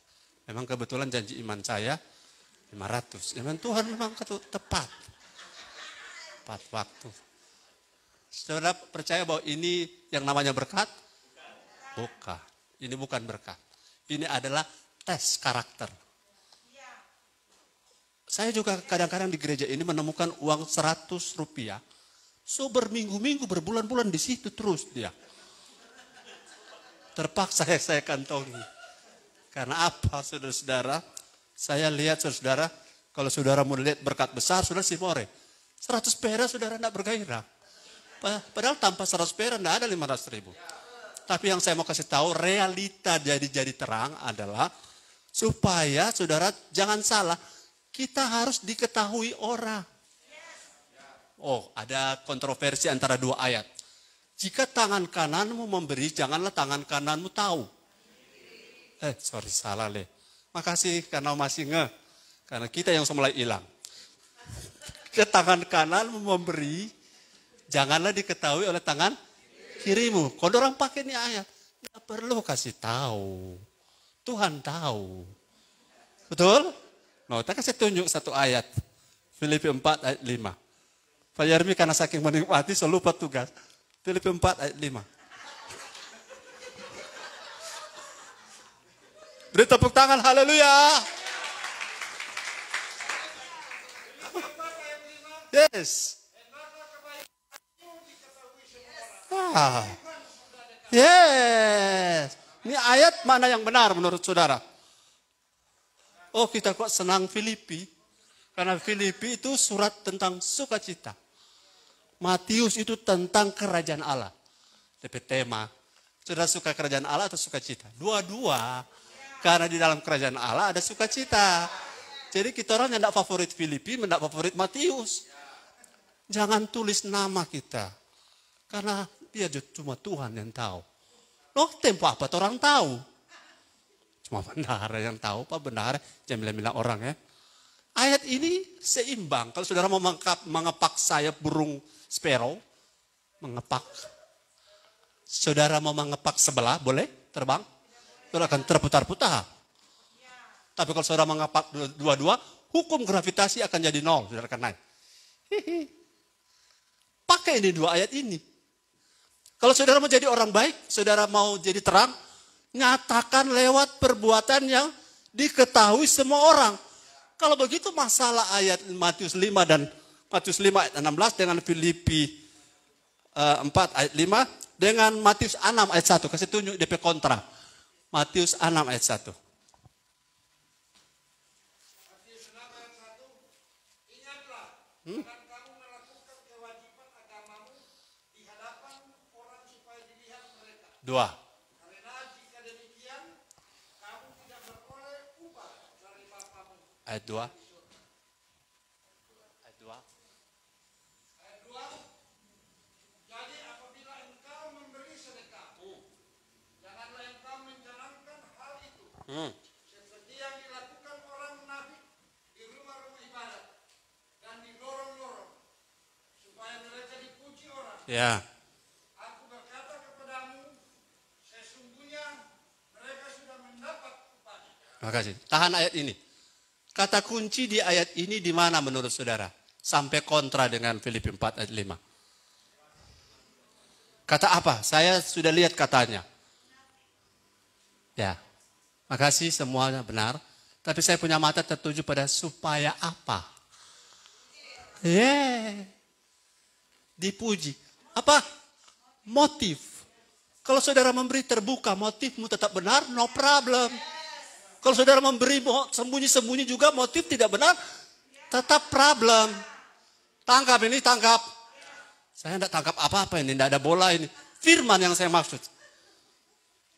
Memang kebetulan janji iman saya 500. Memang Tuhan memang tepat tepat waktu. Saudara percaya bahwa ini yang namanya berkat? Bukan. Ini bukan berkat. Ini adalah tes karakter. Saya juga kadang-kadang di gereja ini menemukan uang 100 rupiah. So berminggu-minggu, berbulan-bulan di situ terus dia. Terpaksa ya saya kantongi. Karena apa saudara-saudara? Saya lihat saudara-saudara, kalau saudara mau lihat berkat besar, saudara simore. 100 perak saudara tidak bergairah. Padahal tanpa 100 perak tidak ada 500 ribu. Tapi yang saya mau kasih tahu realita jadi-jadi terang adalah supaya saudara jangan salah, kita harus diketahui orang. Oh, ada kontroversi antara dua ayat. Jika tangan kananmu memberi, janganlah tangan kananmu tahu. Eh, sorry, salah leh. Makasih karena masih nge. Karena kita yang semula hilang ke tangan kanan memberi, janganlah diketahui oleh tangan kirimu. Kalau orang pakai ini ayat, nggak perlu kasih tahu. Tuhan tahu. Betul? Nah, kita kasih tunjuk satu ayat. Filipi 4 ayat 5. Pak Yermi karena saking menikmati selalu lupa tugas. Filipi 4 ayat 5. Beri tepuk tangan, haleluya. Yes. Ah. Yes. Ini ayat mana yang benar menurut saudara? Oh kita kok senang Filipi. Karena Filipi itu surat tentang sukacita. Matius itu tentang kerajaan Allah. Tapi tema. Saudara suka kerajaan Allah atau sukacita? Dua-dua. Karena di dalam kerajaan Allah ada sukacita. Jadi kita orang yang tidak favorit Filipi, tidak favorit Matius. Jangan tulis nama kita. Karena dia cuma Tuhan yang tahu. Loh tempo apa orang tahu? Cuma benar-benar yang tahu. Pak benar jangan bilang-bilang orang ya. Ayat ini seimbang. Kalau saudara mau mengkap, mengepak sayap burung sparrow, mengepak. Saudara mau mengepak sebelah, boleh terbang? Saudara akan terputar-putar. Tapi kalau saudara mengepak dua-dua, hukum gravitasi akan jadi nol. Saudara akan naik. Pakai ini dua ayat ini. Kalau saudara mau jadi orang baik, saudara mau jadi terang, nyatakan lewat perbuatan yang diketahui semua orang. Kalau begitu masalah ayat Matius 5 dan Matius 5 ayat 16 dengan Filipi 4 eh, ayat 5 dengan Matius 6 ayat 1. Kasih tunjuk DP kontra. Matius 6 ayat 1. Hmm? dua. Ayat kasih. Tahan ayat ini. Kata kunci di ayat ini di mana menurut saudara? Sampai kontra dengan Filipi 4 ayat 5. Kata apa? Saya sudah lihat katanya. Ya, makasih semuanya benar. Tapi saya punya mata tertuju pada supaya apa? Yeah. Dipuji. Apa? Motif. Kalau saudara memberi terbuka motifmu tetap benar, no problem. Kalau saudara memberi sembunyi-sembunyi juga motif tidak benar, tetap problem. Tangkap ini, tangkap. Saya tidak tangkap apa-apa ini, tidak ada bola ini. Firman yang saya maksud.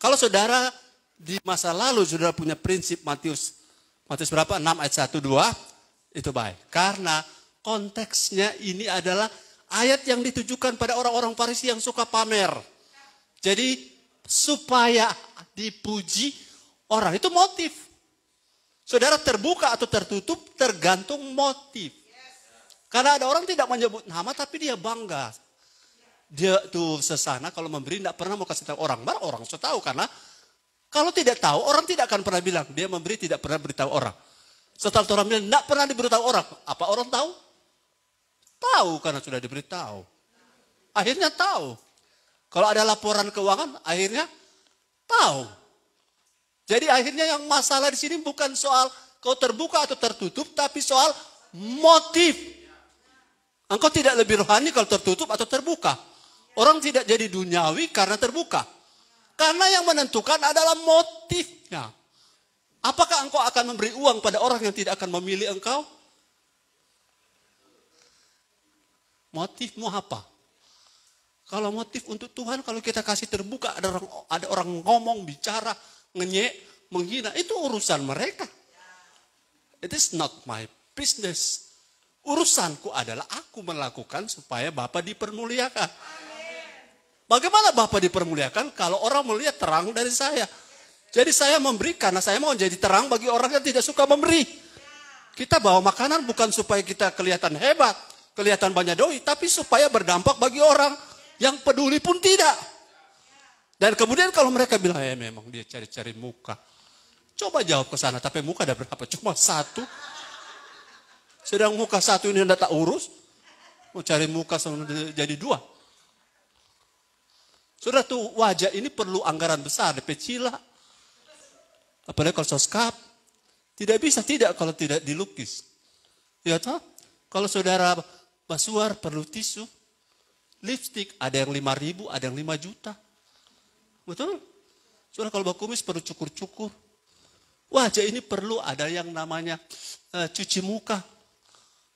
Kalau saudara di masa lalu saudara punya prinsip Matius Matius berapa? 6 ayat 1 2 itu baik. Karena konteksnya ini adalah ayat yang ditujukan pada orang-orang Farisi yang suka pamer. Jadi supaya dipuji orang itu motif. Saudara terbuka atau tertutup tergantung motif. Karena ada orang tidak menyebut nama tapi dia bangga. Dia tuh sesana kalau memberi tidak pernah mau kasih tahu orang. Baru orang sudah tahu karena kalau tidak tahu orang tidak akan pernah bilang. Dia memberi tidak pernah beritahu orang. Setelah orang bilang tidak pernah diberitahu orang. Apa orang tahu? Tahu karena sudah diberitahu. Akhirnya tahu. Kalau ada laporan keuangan akhirnya tahu. Jadi akhirnya yang masalah di sini bukan soal kau terbuka atau tertutup, tapi soal motif. Engkau tidak lebih rohani kalau tertutup atau terbuka. Orang tidak jadi duniawi karena terbuka. Karena yang menentukan adalah motifnya. Apakah engkau akan memberi uang pada orang yang tidak akan memilih engkau? Motifmu apa? Kalau motif untuk Tuhan, kalau kita kasih terbuka, ada orang, ada orang ngomong, bicara, ngenyek, menghina, itu urusan mereka. It is not my business. Urusanku adalah aku melakukan supaya Bapak dipermuliakan. Bagaimana Bapak dipermuliakan kalau orang melihat terang dari saya? Jadi saya memberi karena saya mau jadi terang bagi orang yang tidak suka memberi. Kita bawa makanan bukan supaya kita kelihatan hebat, kelihatan banyak doi, tapi supaya berdampak bagi orang yang peduli pun tidak. Dan kemudian kalau mereka bilang, ya memang dia cari-cari muka. Coba jawab ke sana, tapi muka ada berapa? Cuma satu. Sedang muka satu ini anda tak urus, mau cari muka jadi dua. Sudah tuh wajah ini perlu anggaran besar, DP cila. Apalagi kalau soskap, tidak bisa tidak kalau tidak dilukis. Ya toh? Kalau saudara basuar perlu tisu, lipstick ada yang 5 ribu, ada yang 5 juta. Betul? Saudara kalau bawa kumis perlu cukur-cukur. Wajah ini perlu ada yang namanya e, cuci muka.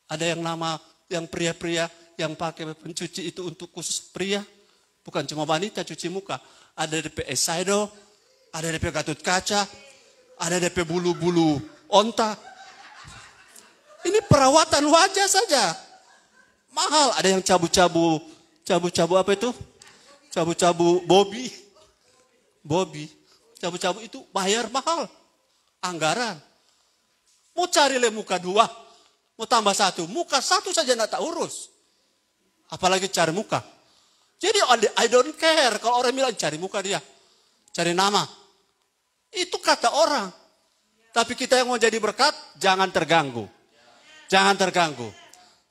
Ada yang nama yang pria-pria yang pakai pencuci itu untuk khusus pria. Bukan cuma wanita cuci muka. Ada DP Esaido, ada DP Gatut Kaca, ada DP bulu-bulu onta. Ini perawatan wajah saja. Mahal. Ada yang cabu-cabu, cabu-cabu apa itu? Cabu-cabu bobi Bobby, cabut-cabut itu bayar mahal. Anggaran. Mau cari le muka dua, mau tambah satu. Muka satu saja nggak tak urus. Apalagi cari muka. Jadi I don't care kalau orang bilang cari muka dia. Cari nama. Itu kata orang. Tapi kita yang mau jadi berkat, jangan terganggu. Jangan terganggu.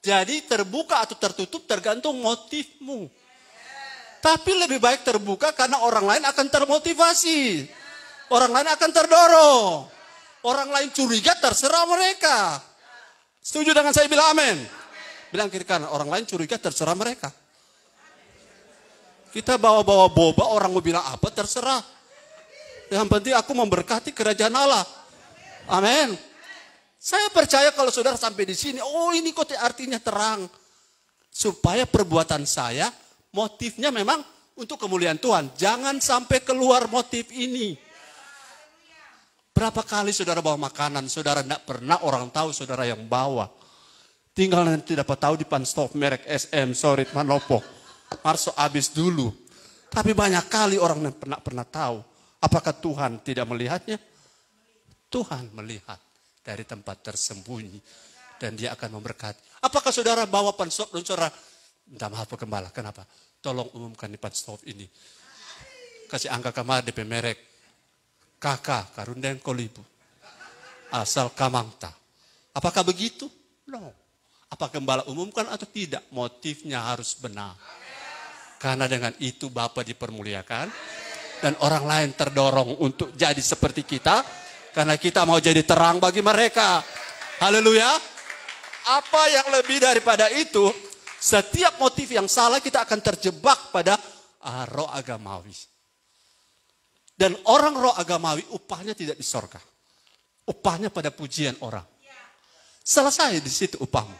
Jadi terbuka atau tertutup tergantung motifmu. Tapi lebih baik terbuka karena orang lain akan termotivasi. Orang lain akan terdorong. Orang lain curiga terserah mereka. Setuju dengan saya bilang amin. Bilang kiri kanan, orang lain curiga terserah mereka. Kita bawa-bawa boba, orang mau bilang apa terserah. Yang penting aku memberkati kerajaan Allah. Amin. Saya percaya kalau saudara sampai di sini, oh ini kok artinya terang. Supaya perbuatan saya motifnya memang untuk kemuliaan Tuhan. Jangan sampai keluar motif ini. Berapa kali saudara bawa makanan, saudara tidak pernah orang tahu saudara yang bawa. Tinggal nanti dapat tahu di panstop merek SM, sorry Manopo. Marso habis dulu. Tapi banyak kali orang yang pernah pernah tahu. Apakah Tuhan tidak melihatnya? Tuhan melihat dari tempat tersembunyi. Dan dia akan memberkati. Apakah saudara bawa panstop dan saudara dalam maaf pergembala. Kenapa? Tolong umumkan di stop ini. Kasih angka kamar DP merek. Kakak, Karundeng kolibu. Asal kamangta. Apakah begitu? No. Apa gembala umumkan atau tidak? Motifnya harus benar. Karena dengan itu Bapak dipermuliakan. Dan orang lain terdorong untuk jadi seperti kita. Karena kita mau jadi terang bagi mereka. Haleluya. Apa yang lebih daripada itu setiap motif yang salah kita akan terjebak pada ah, roh agamawi. Dan orang roh agamawi upahnya tidak di sorga. Upahnya pada pujian orang. Selesai di situ upahmu.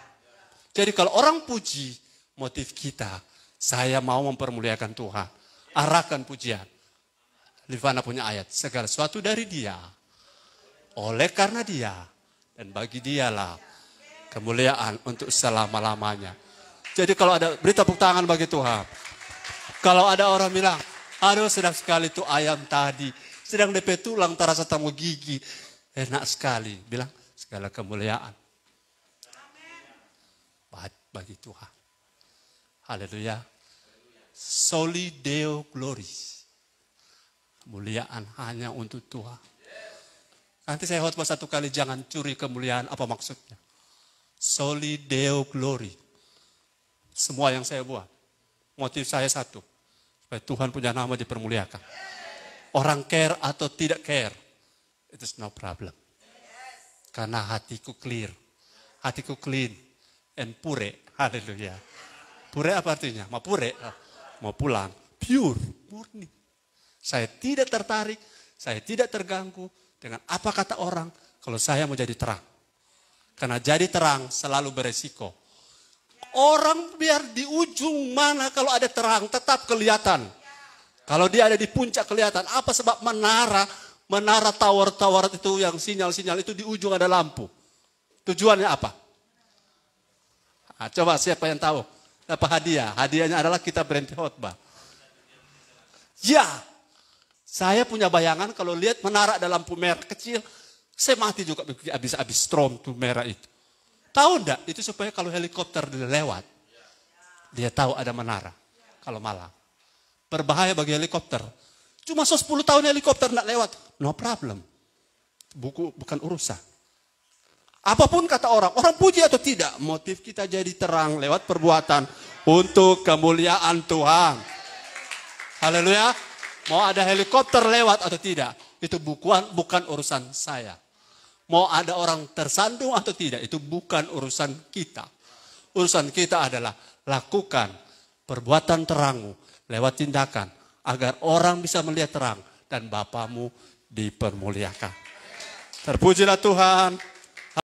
Jadi kalau orang puji motif kita, saya mau mempermuliakan Tuhan. Arahkan pujian. Livana punya ayat, segala sesuatu dari dia. Oleh karena dia. Dan bagi dialah kemuliaan untuk selama-lamanya. Jadi kalau ada beri tepuk tangan bagi Tuhan. Kalau ada orang bilang, aduh sedang sekali tuh ayam tadi. Sedang DP tulang terasa tamu gigi. Enak sekali. Bilang segala kemuliaan. Baik bagi Tuhan. Haleluya. Soli Deo Gloris. Kemuliaan hanya untuk Tuhan. Nanti saya khotbah satu kali jangan curi kemuliaan apa maksudnya. Soli Deo Glory. Semua yang saya buat. Motif saya satu. Supaya Tuhan punya nama dipermuliakan. Orang care atau tidak care, it is no problem. Karena hatiku clear. Hatiku clean and pure. Haleluya. Pure apa artinya? Mau pure, mau pulang. Pure, murni. Saya tidak tertarik, saya tidak terganggu dengan apa kata orang kalau saya mau jadi terang. Karena jadi terang selalu beresiko Orang biar di ujung mana kalau ada terang tetap kelihatan. Kalau dia ada di puncak kelihatan. Apa sebab menara, menara tower-tower itu yang sinyal-sinyal itu di ujung ada lampu. Tujuannya apa? Nah, coba siapa yang tahu? Apa hadiah? Hadiahnya adalah kita berhenti khotbah. Ya, saya punya bayangan kalau lihat menara ada lampu merah kecil, saya mati juga habis-habis strom tuh merah itu. Tahu enggak? Itu supaya kalau helikopter dilewat, dia tahu ada menara. Kalau malam. Berbahaya bagi helikopter. Cuma so 10 tahun helikopter enggak lewat. No problem. Buku bukan urusan. Apapun kata orang, orang puji atau tidak, motif kita jadi terang lewat perbuatan untuk kemuliaan Tuhan. Haleluya. Mau ada helikopter lewat atau tidak, itu bukan bukan urusan saya. Mau ada orang tersandung atau tidak, itu bukan urusan kita. Urusan kita adalah lakukan perbuatan terangmu lewat tindakan agar orang bisa melihat terang dan Bapamu dipermuliakan. Terpujilah Tuhan.